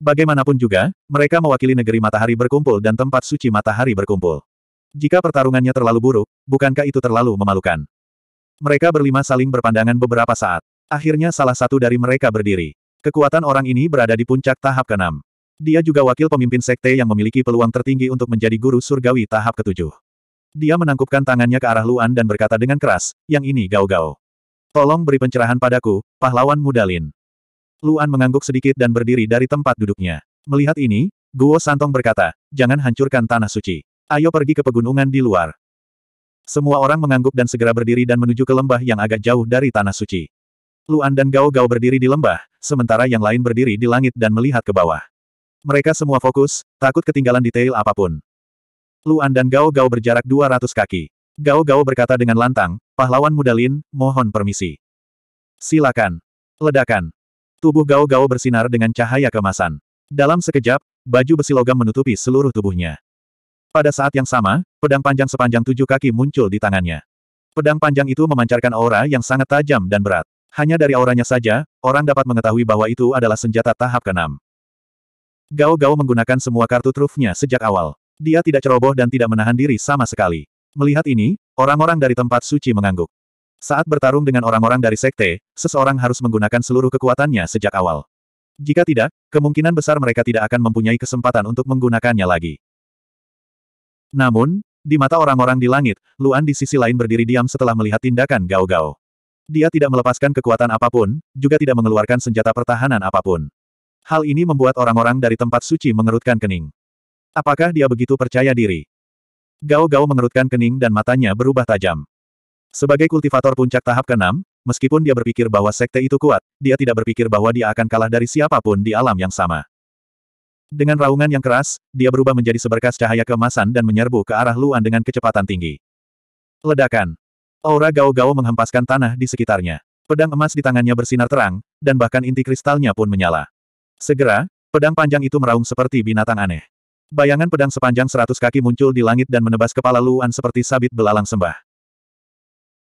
Bagaimanapun juga, mereka mewakili negeri matahari berkumpul dan tempat suci matahari berkumpul. Jika pertarungannya terlalu buruk, bukankah itu terlalu memalukan? Mereka berlima saling berpandangan beberapa saat. Akhirnya salah satu dari mereka berdiri. Kekuatan orang ini berada di puncak tahap ke-6. Dia juga wakil pemimpin sekte yang memiliki peluang tertinggi untuk menjadi guru surgawi tahap ke-7. Dia menangkupkan tangannya ke arah Luan dan berkata dengan keras, yang ini gau-gau. Tolong beri pencerahan padaku, pahlawan muda Lin. Luan mengangguk sedikit dan berdiri dari tempat duduknya. Melihat ini, Guo Santong berkata, jangan hancurkan tanah suci. Ayo pergi ke pegunungan di luar. Semua orang mengangguk dan segera berdiri dan menuju ke lembah yang agak jauh dari tanah suci. Luan dan Gao Gao berdiri di lembah, sementara yang lain berdiri di langit dan melihat ke bawah. Mereka semua fokus, takut ketinggalan detail apapun. Luan dan Gao Gao berjarak 200 kaki. Gao Gao berkata dengan lantang, pahlawan muda mohon permisi. Silakan. Ledakan. Tubuh Gao-Gao bersinar dengan cahaya kemasan. Dalam sekejap, baju besi logam menutupi seluruh tubuhnya. Pada saat yang sama, pedang panjang sepanjang tujuh kaki muncul di tangannya. Pedang panjang itu memancarkan aura yang sangat tajam dan berat. Hanya dari auranya saja, orang dapat mengetahui bahwa itu adalah senjata tahap keenam. Gao-Gao menggunakan semua kartu trufnya sejak awal. Dia tidak ceroboh dan tidak menahan diri sama sekali. Melihat ini, orang-orang dari tempat suci mengangguk. Saat bertarung dengan orang-orang dari sekte, seseorang harus menggunakan seluruh kekuatannya sejak awal. Jika tidak, kemungkinan besar mereka tidak akan mempunyai kesempatan untuk menggunakannya lagi. Namun, di mata orang-orang di langit, Luan di sisi lain berdiri diam setelah melihat tindakan Gao Gao. Dia tidak melepaskan kekuatan apapun, juga tidak mengeluarkan senjata pertahanan apapun. Hal ini membuat orang-orang dari tempat suci mengerutkan kening. Apakah dia begitu percaya diri? Gao Gao mengerutkan kening dan matanya berubah tajam. Sebagai kultivator puncak tahap ke-6, meskipun dia berpikir bahwa sekte itu kuat, dia tidak berpikir bahwa dia akan kalah dari siapapun di alam yang sama. Dengan raungan yang keras, dia berubah menjadi seberkas cahaya keemasan dan menyerbu ke arah Luan dengan kecepatan tinggi. Ledakan. Aura gao-gao menghempaskan tanah di sekitarnya. Pedang emas di tangannya bersinar terang, dan bahkan inti kristalnya pun menyala. Segera, pedang panjang itu meraung seperti binatang aneh. Bayangan pedang sepanjang seratus kaki muncul di langit dan menebas kepala Luan seperti sabit belalang sembah.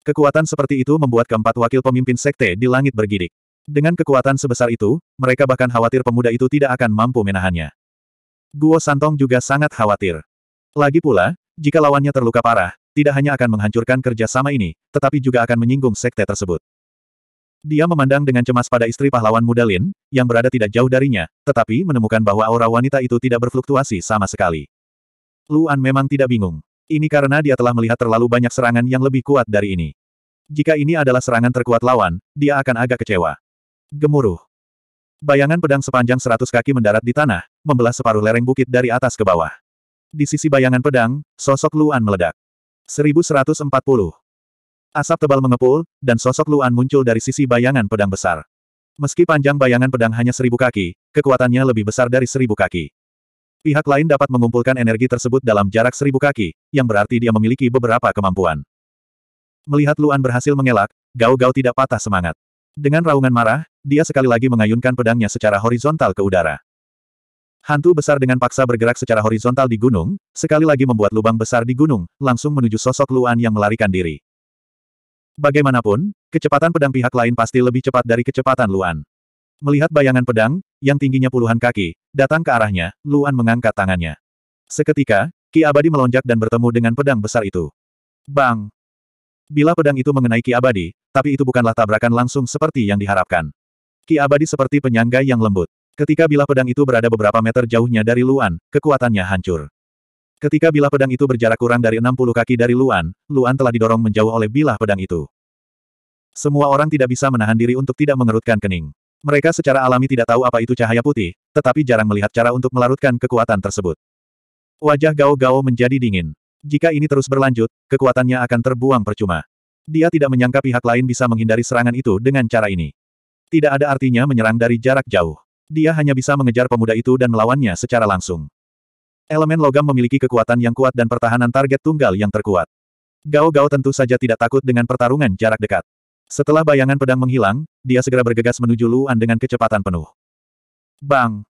Kekuatan seperti itu membuat keempat wakil pemimpin sekte di langit bergidik. Dengan kekuatan sebesar itu, mereka bahkan khawatir pemuda itu tidak akan mampu menahannya. Guo Santong juga sangat khawatir. Lagi pula, jika lawannya terluka parah, tidak hanya akan menghancurkan kerjasama ini, tetapi juga akan menyinggung sekte tersebut. Dia memandang dengan cemas pada istri pahlawan muda Lin, yang berada tidak jauh darinya, tetapi menemukan bahwa aura wanita itu tidak berfluktuasi sama sekali. Luan memang tidak bingung. Ini karena dia telah melihat terlalu banyak serangan yang lebih kuat dari ini. Jika ini adalah serangan terkuat lawan, dia akan agak kecewa. Gemuruh. Bayangan pedang sepanjang seratus kaki mendarat di tanah, membelah separuh lereng bukit dari atas ke bawah. Di sisi bayangan pedang, sosok Luan meledak. 1140. Asap tebal mengepul, dan sosok Luan muncul dari sisi bayangan pedang besar. Meski panjang bayangan pedang hanya seribu kaki, kekuatannya lebih besar dari seribu kaki. Pihak lain dapat mengumpulkan energi tersebut dalam jarak seribu kaki, yang berarti dia memiliki beberapa kemampuan. Melihat Luan berhasil mengelak, Gao Gao tidak patah semangat. Dengan raungan marah, dia sekali lagi mengayunkan pedangnya secara horizontal ke udara. Hantu besar dengan paksa bergerak secara horizontal di gunung, sekali lagi membuat lubang besar di gunung, langsung menuju sosok Luan yang melarikan diri. Bagaimanapun, kecepatan pedang pihak lain pasti lebih cepat dari kecepatan Luan. Melihat bayangan pedang, yang tingginya puluhan kaki, datang ke arahnya, Luan mengangkat tangannya. Seketika, Ki Abadi melonjak dan bertemu dengan pedang besar itu. Bang! Bila pedang itu mengenai Ki Abadi, tapi itu bukanlah tabrakan langsung seperti yang diharapkan. Ki Abadi seperti penyangga yang lembut. Ketika bila pedang itu berada beberapa meter jauhnya dari Luan, kekuatannya hancur. Ketika bila pedang itu berjarak kurang dari 60 kaki dari Luan, Luan telah didorong menjauh oleh bila pedang itu. Semua orang tidak bisa menahan diri untuk tidak mengerutkan kening. Mereka secara alami tidak tahu apa itu cahaya putih, tetapi jarang melihat cara untuk melarutkan kekuatan tersebut. Wajah Gao Gao menjadi dingin. Jika ini terus berlanjut, kekuatannya akan terbuang percuma. Dia tidak menyangka pihak lain bisa menghindari serangan itu dengan cara ini. Tidak ada artinya menyerang dari jarak jauh. Dia hanya bisa mengejar pemuda itu dan melawannya secara langsung. Elemen logam memiliki kekuatan yang kuat dan pertahanan target tunggal yang terkuat. Gao Gao tentu saja tidak takut dengan pertarungan jarak dekat. Setelah bayangan pedang menghilang, dia segera bergegas menuju Luan dengan kecepatan penuh. Bang!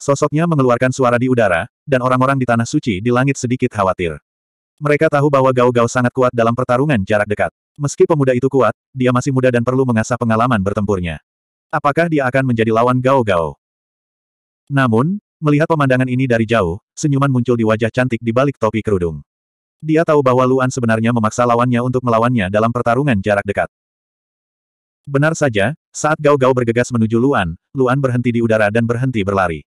Sosoknya mengeluarkan suara di udara, dan orang-orang di Tanah Suci di langit sedikit khawatir. Mereka tahu bahwa Gao-Gao sangat kuat dalam pertarungan jarak dekat. Meski pemuda itu kuat, dia masih muda dan perlu mengasah pengalaman bertempurnya. Apakah dia akan menjadi lawan Gao-Gao? Namun, melihat pemandangan ini dari jauh, senyuman muncul di wajah cantik di balik topi kerudung. Dia tahu bahwa Luan sebenarnya memaksa lawannya untuk melawannya dalam pertarungan jarak dekat. Benar saja, saat Gao-Gao bergegas menuju Luan, Luan berhenti di udara dan berhenti berlari.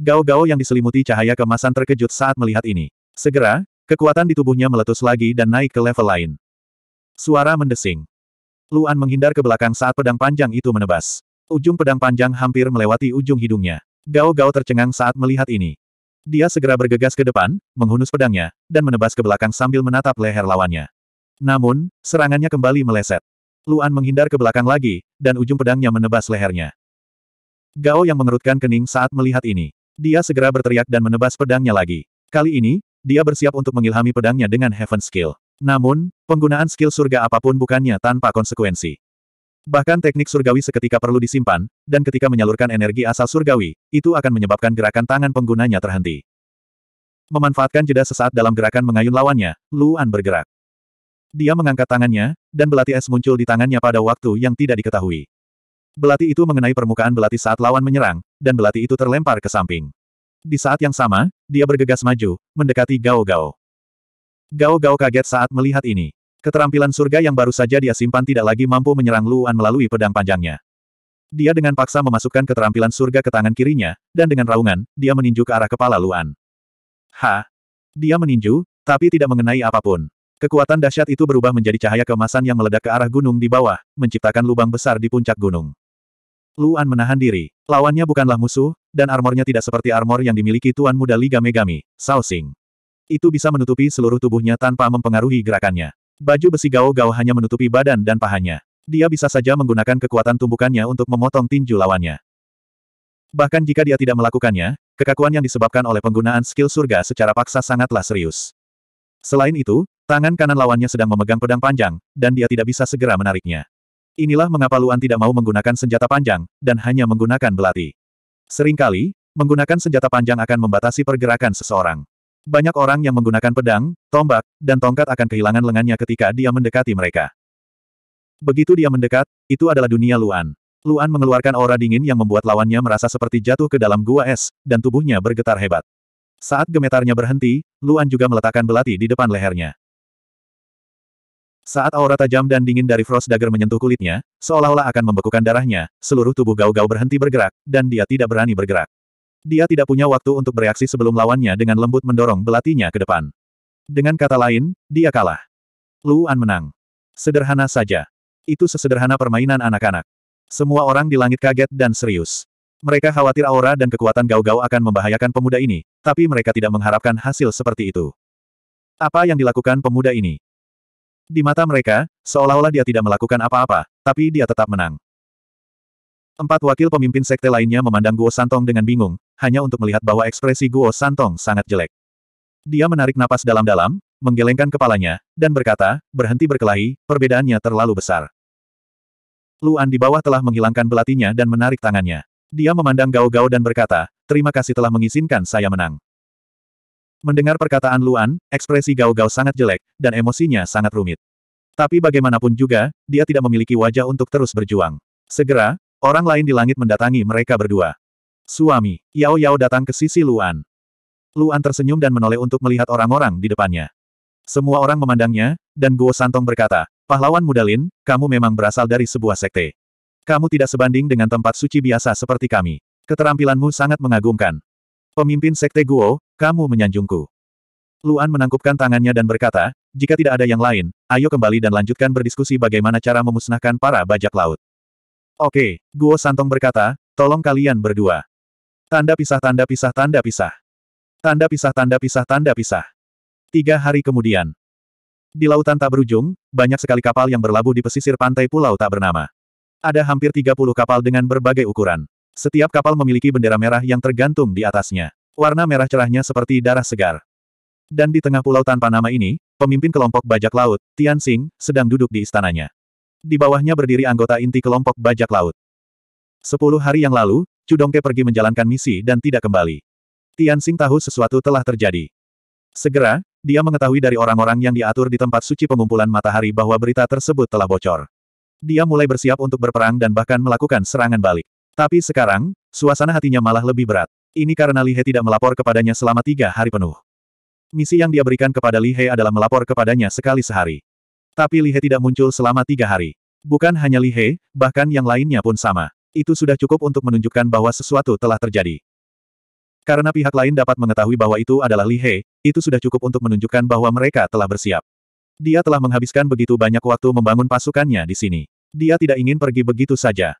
Gao-Gao yang diselimuti cahaya kemasan terkejut saat melihat ini. Segera, kekuatan di tubuhnya meletus lagi dan naik ke level lain. Suara mendesing. Luan menghindar ke belakang saat pedang panjang itu menebas. Ujung pedang panjang hampir melewati ujung hidungnya. Gao-Gao tercengang saat melihat ini. Dia segera bergegas ke depan, menghunus pedangnya, dan menebas ke belakang sambil menatap leher lawannya. Namun, serangannya kembali meleset. Luan menghindar ke belakang lagi, dan ujung pedangnya menebas lehernya. Gao yang mengerutkan kening saat melihat ini. Dia segera berteriak dan menebas pedangnya lagi. Kali ini, dia bersiap untuk mengilhami pedangnya dengan Heaven Skill. Namun, penggunaan skill surga apapun bukannya tanpa konsekuensi. Bahkan teknik surgawi seketika perlu disimpan, dan ketika menyalurkan energi asal surgawi, itu akan menyebabkan gerakan tangan penggunanya terhenti. Memanfaatkan jeda sesaat dalam gerakan mengayun lawannya, Luan bergerak. Dia mengangkat tangannya, dan belati es muncul di tangannya pada waktu yang tidak diketahui. Belati itu mengenai permukaan belati saat lawan menyerang, dan belati itu terlempar ke samping. Di saat yang sama, dia bergegas maju, mendekati Gao Gao. Gao Gao kaget saat melihat ini. Keterampilan surga yang baru saja dia simpan tidak lagi mampu menyerang Luan melalui pedang panjangnya. Dia dengan paksa memasukkan keterampilan surga ke tangan kirinya, dan dengan raungan, dia meninju ke arah kepala Luan. Ha! Dia meninju, tapi tidak mengenai apapun. Kekuatan dahsyat itu berubah menjadi cahaya kemasan yang meledak ke arah gunung di bawah, menciptakan lubang besar di puncak gunung. Luan menahan diri. Lawannya bukanlah musuh, dan armornya tidak seperti armor yang dimiliki Tuan Muda Liga Megami, Sausing. Xing. Itu bisa menutupi seluruh tubuhnya tanpa mempengaruhi gerakannya. Baju besi gao-gao hanya menutupi badan dan pahanya. Dia bisa saja menggunakan kekuatan tumbukannya untuk memotong tinju lawannya. Bahkan jika dia tidak melakukannya, kekakuan yang disebabkan oleh penggunaan skill surga secara paksa sangatlah serius. Selain itu, Tangan kanan lawannya sedang memegang pedang panjang, dan dia tidak bisa segera menariknya. Inilah mengapa Luan tidak mau menggunakan senjata panjang, dan hanya menggunakan belati. Seringkali, menggunakan senjata panjang akan membatasi pergerakan seseorang. Banyak orang yang menggunakan pedang, tombak, dan tongkat akan kehilangan lengannya ketika dia mendekati mereka. Begitu dia mendekat, itu adalah dunia Luan. Luan mengeluarkan aura dingin yang membuat lawannya merasa seperti jatuh ke dalam gua es, dan tubuhnya bergetar hebat. Saat gemetarnya berhenti, Luan juga meletakkan belati di depan lehernya. Saat aura tajam dan dingin dari Frost Dagger menyentuh kulitnya, seolah-olah akan membekukan darahnya, seluruh tubuh Gau-Gau berhenti bergerak, dan dia tidak berani bergerak. Dia tidak punya waktu untuk bereaksi sebelum lawannya dengan lembut mendorong belatinya ke depan. Dengan kata lain, dia kalah. Luan menang. Sederhana saja. Itu sesederhana permainan anak-anak. Semua orang di langit kaget dan serius. Mereka khawatir aura dan kekuatan Gau-Gau akan membahayakan pemuda ini, tapi mereka tidak mengharapkan hasil seperti itu. Apa yang dilakukan pemuda ini? Di mata mereka, seolah-olah dia tidak melakukan apa-apa, tapi dia tetap menang. Empat wakil pemimpin sekte lainnya memandang Guo Santong dengan bingung, hanya untuk melihat bahwa ekspresi Guo Santong sangat jelek. Dia menarik napas dalam-dalam, menggelengkan kepalanya, dan berkata, berhenti berkelahi, perbedaannya terlalu besar. Luan di bawah telah menghilangkan belatinya dan menarik tangannya. Dia memandang Gao Gao dan berkata, terima kasih telah mengizinkan saya menang. Mendengar perkataan Luan, ekspresi Gao Gao sangat jelek, dan emosinya sangat rumit. Tapi bagaimanapun juga, dia tidak memiliki wajah untuk terus berjuang. Segera, orang lain di langit mendatangi mereka berdua. Suami, Yao Yao datang ke sisi Luan. Luan tersenyum dan menoleh untuk melihat orang-orang di depannya. Semua orang memandangnya, dan Guo Santong berkata, Pahlawan muda Lin, kamu memang berasal dari sebuah sekte. Kamu tidak sebanding dengan tempat suci biasa seperti kami. Keterampilanmu sangat mengagumkan. Pemimpin Sekte Guo, kamu menyanjungku. Luan menangkupkan tangannya dan berkata, jika tidak ada yang lain, ayo kembali dan lanjutkan berdiskusi bagaimana cara memusnahkan para bajak laut. Oke, Guo Santong berkata, tolong kalian berdua. Tanda pisah tanda pisah tanda pisah. Tanda pisah tanda pisah tanda pisah. Tiga hari kemudian. Di lautan tak berujung, banyak sekali kapal yang berlabuh di pesisir pantai pulau tak bernama. Ada hampir 30 kapal dengan berbagai ukuran. Setiap kapal memiliki bendera merah yang tergantung di atasnya. Warna merah cerahnya seperti darah segar. Dan di tengah pulau tanpa nama ini, pemimpin kelompok bajak laut, Tian Xing, sedang duduk di istananya. Di bawahnya berdiri anggota inti kelompok bajak laut. Sepuluh hari yang lalu, Cudongke pergi menjalankan misi dan tidak kembali. Tian Xing tahu sesuatu telah terjadi. Segera, dia mengetahui dari orang-orang yang diatur di tempat suci pengumpulan matahari bahwa berita tersebut telah bocor. Dia mulai bersiap untuk berperang dan bahkan melakukan serangan balik. Tapi sekarang, suasana hatinya malah lebih berat. Ini karena Li He tidak melapor kepadanya selama tiga hari penuh. Misi yang dia berikan kepada Li He adalah melapor kepadanya sekali sehari. Tapi Li He tidak muncul selama tiga hari. Bukan hanya Li He, bahkan yang lainnya pun sama. Itu sudah cukup untuk menunjukkan bahwa sesuatu telah terjadi. Karena pihak lain dapat mengetahui bahwa itu adalah Li He, itu sudah cukup untuk menunjukkan bahwa mereka telah bersiap. Dia telah menghabiskan begitu banyak waktu membangun pasukannya di sini. Dia tidak ingin pergi begitu saja.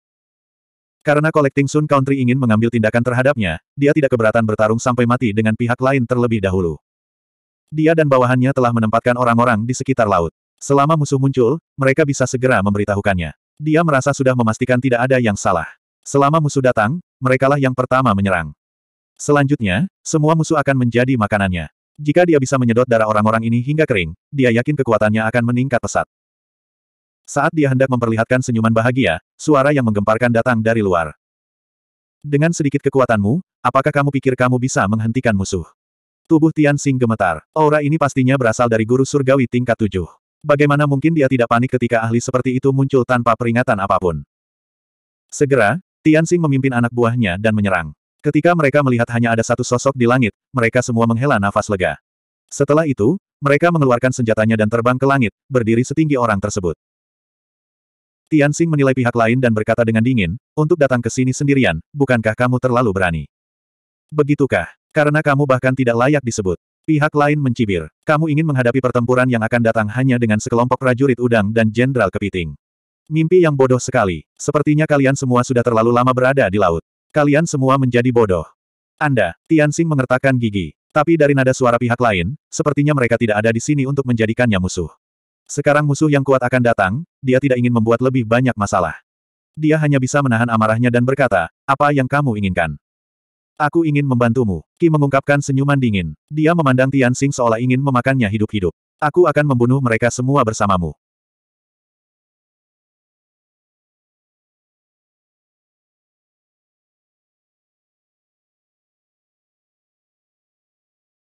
Karena Collecting Sun Country ingin mengambil tindakan terhadapnya, dia tidak keberatan bertarung sampai mati dengan pihak lain terlebih dahulu. Dia dan bawahannya telah menempatkan orang-orang di sekitar laut. Selama musuh muncul, mereka bisa segera memberitahukannya. Dia merasa sudah memastikan tidak ada yang salah. Selama musuh datang, merekalah yang pertama menyerang. Selanjutnya, semua musuh akan menjadi makanannya. Jika dia bisa menyedot darah orang-orang ini hingga kering, dia yakin kekuatannya akan meningkat pesat. Saat dia hendak memperlihatkan senyuman bahagia, suara yang menggemparkan datang dari luar. Dengan sedikit kekuatanmu, apakah kamu pikir kamu bisa menghentikan musuh? Tubuh Tian Xing gemetar. Aura ini pastinya berasal dari guru surgawi tingkat tujuh. Bagaimana mungkin dia tidak panik ketika ahli seperti itu muncul tanpa peringatan apapun? Segera, Tian Xing memimpin anak buahnya dan menyerang. Ketika mereka melihat hanya ada satu sosok di langit, mereka semua menghela nafas lega. Setelah itu, mereka mengeluarkan senjatanya dan terbang ke langit, berdiri setinggi orang tersebut. Tian Xing menilai pihak lain dan berkata dengan dingin, untuk datang ke sini sendirian, bukankah kamu terlalu berani? Begitukah? Karena kamu bahkan tidak layak disebut. Pihak lain mencibir. Kamu ingin menghadapi pertempuran yang akan datang hanya dengan sekelompok prajurit udang dan jenderal kepiting. Mimpi yang bodoh sekali. Sepertinya kalian semua sudah terlalu lama berada di laut. Kalian semua menjadi bodoh. Anda, Tian Xing mengertakkan gigi. Tapi dari nada suara pihak lain, sepertinya mereka tidak ada di sini untuk menjadikannya musuh. Sekarang musuh yang kuat akan datang, dia tidak ingin membuat lebih banyak masalah. Dia hanya bisa menahan amarahnya dan berkata, apa yang kamu inginkan? Aku ingin membantumu. Ki mengungkapkan senyuman dingin. Dia memandang Tian Xing seolah ingin memakannya hidup-hidup. Aku akan membunuh mereka semua bersamamu.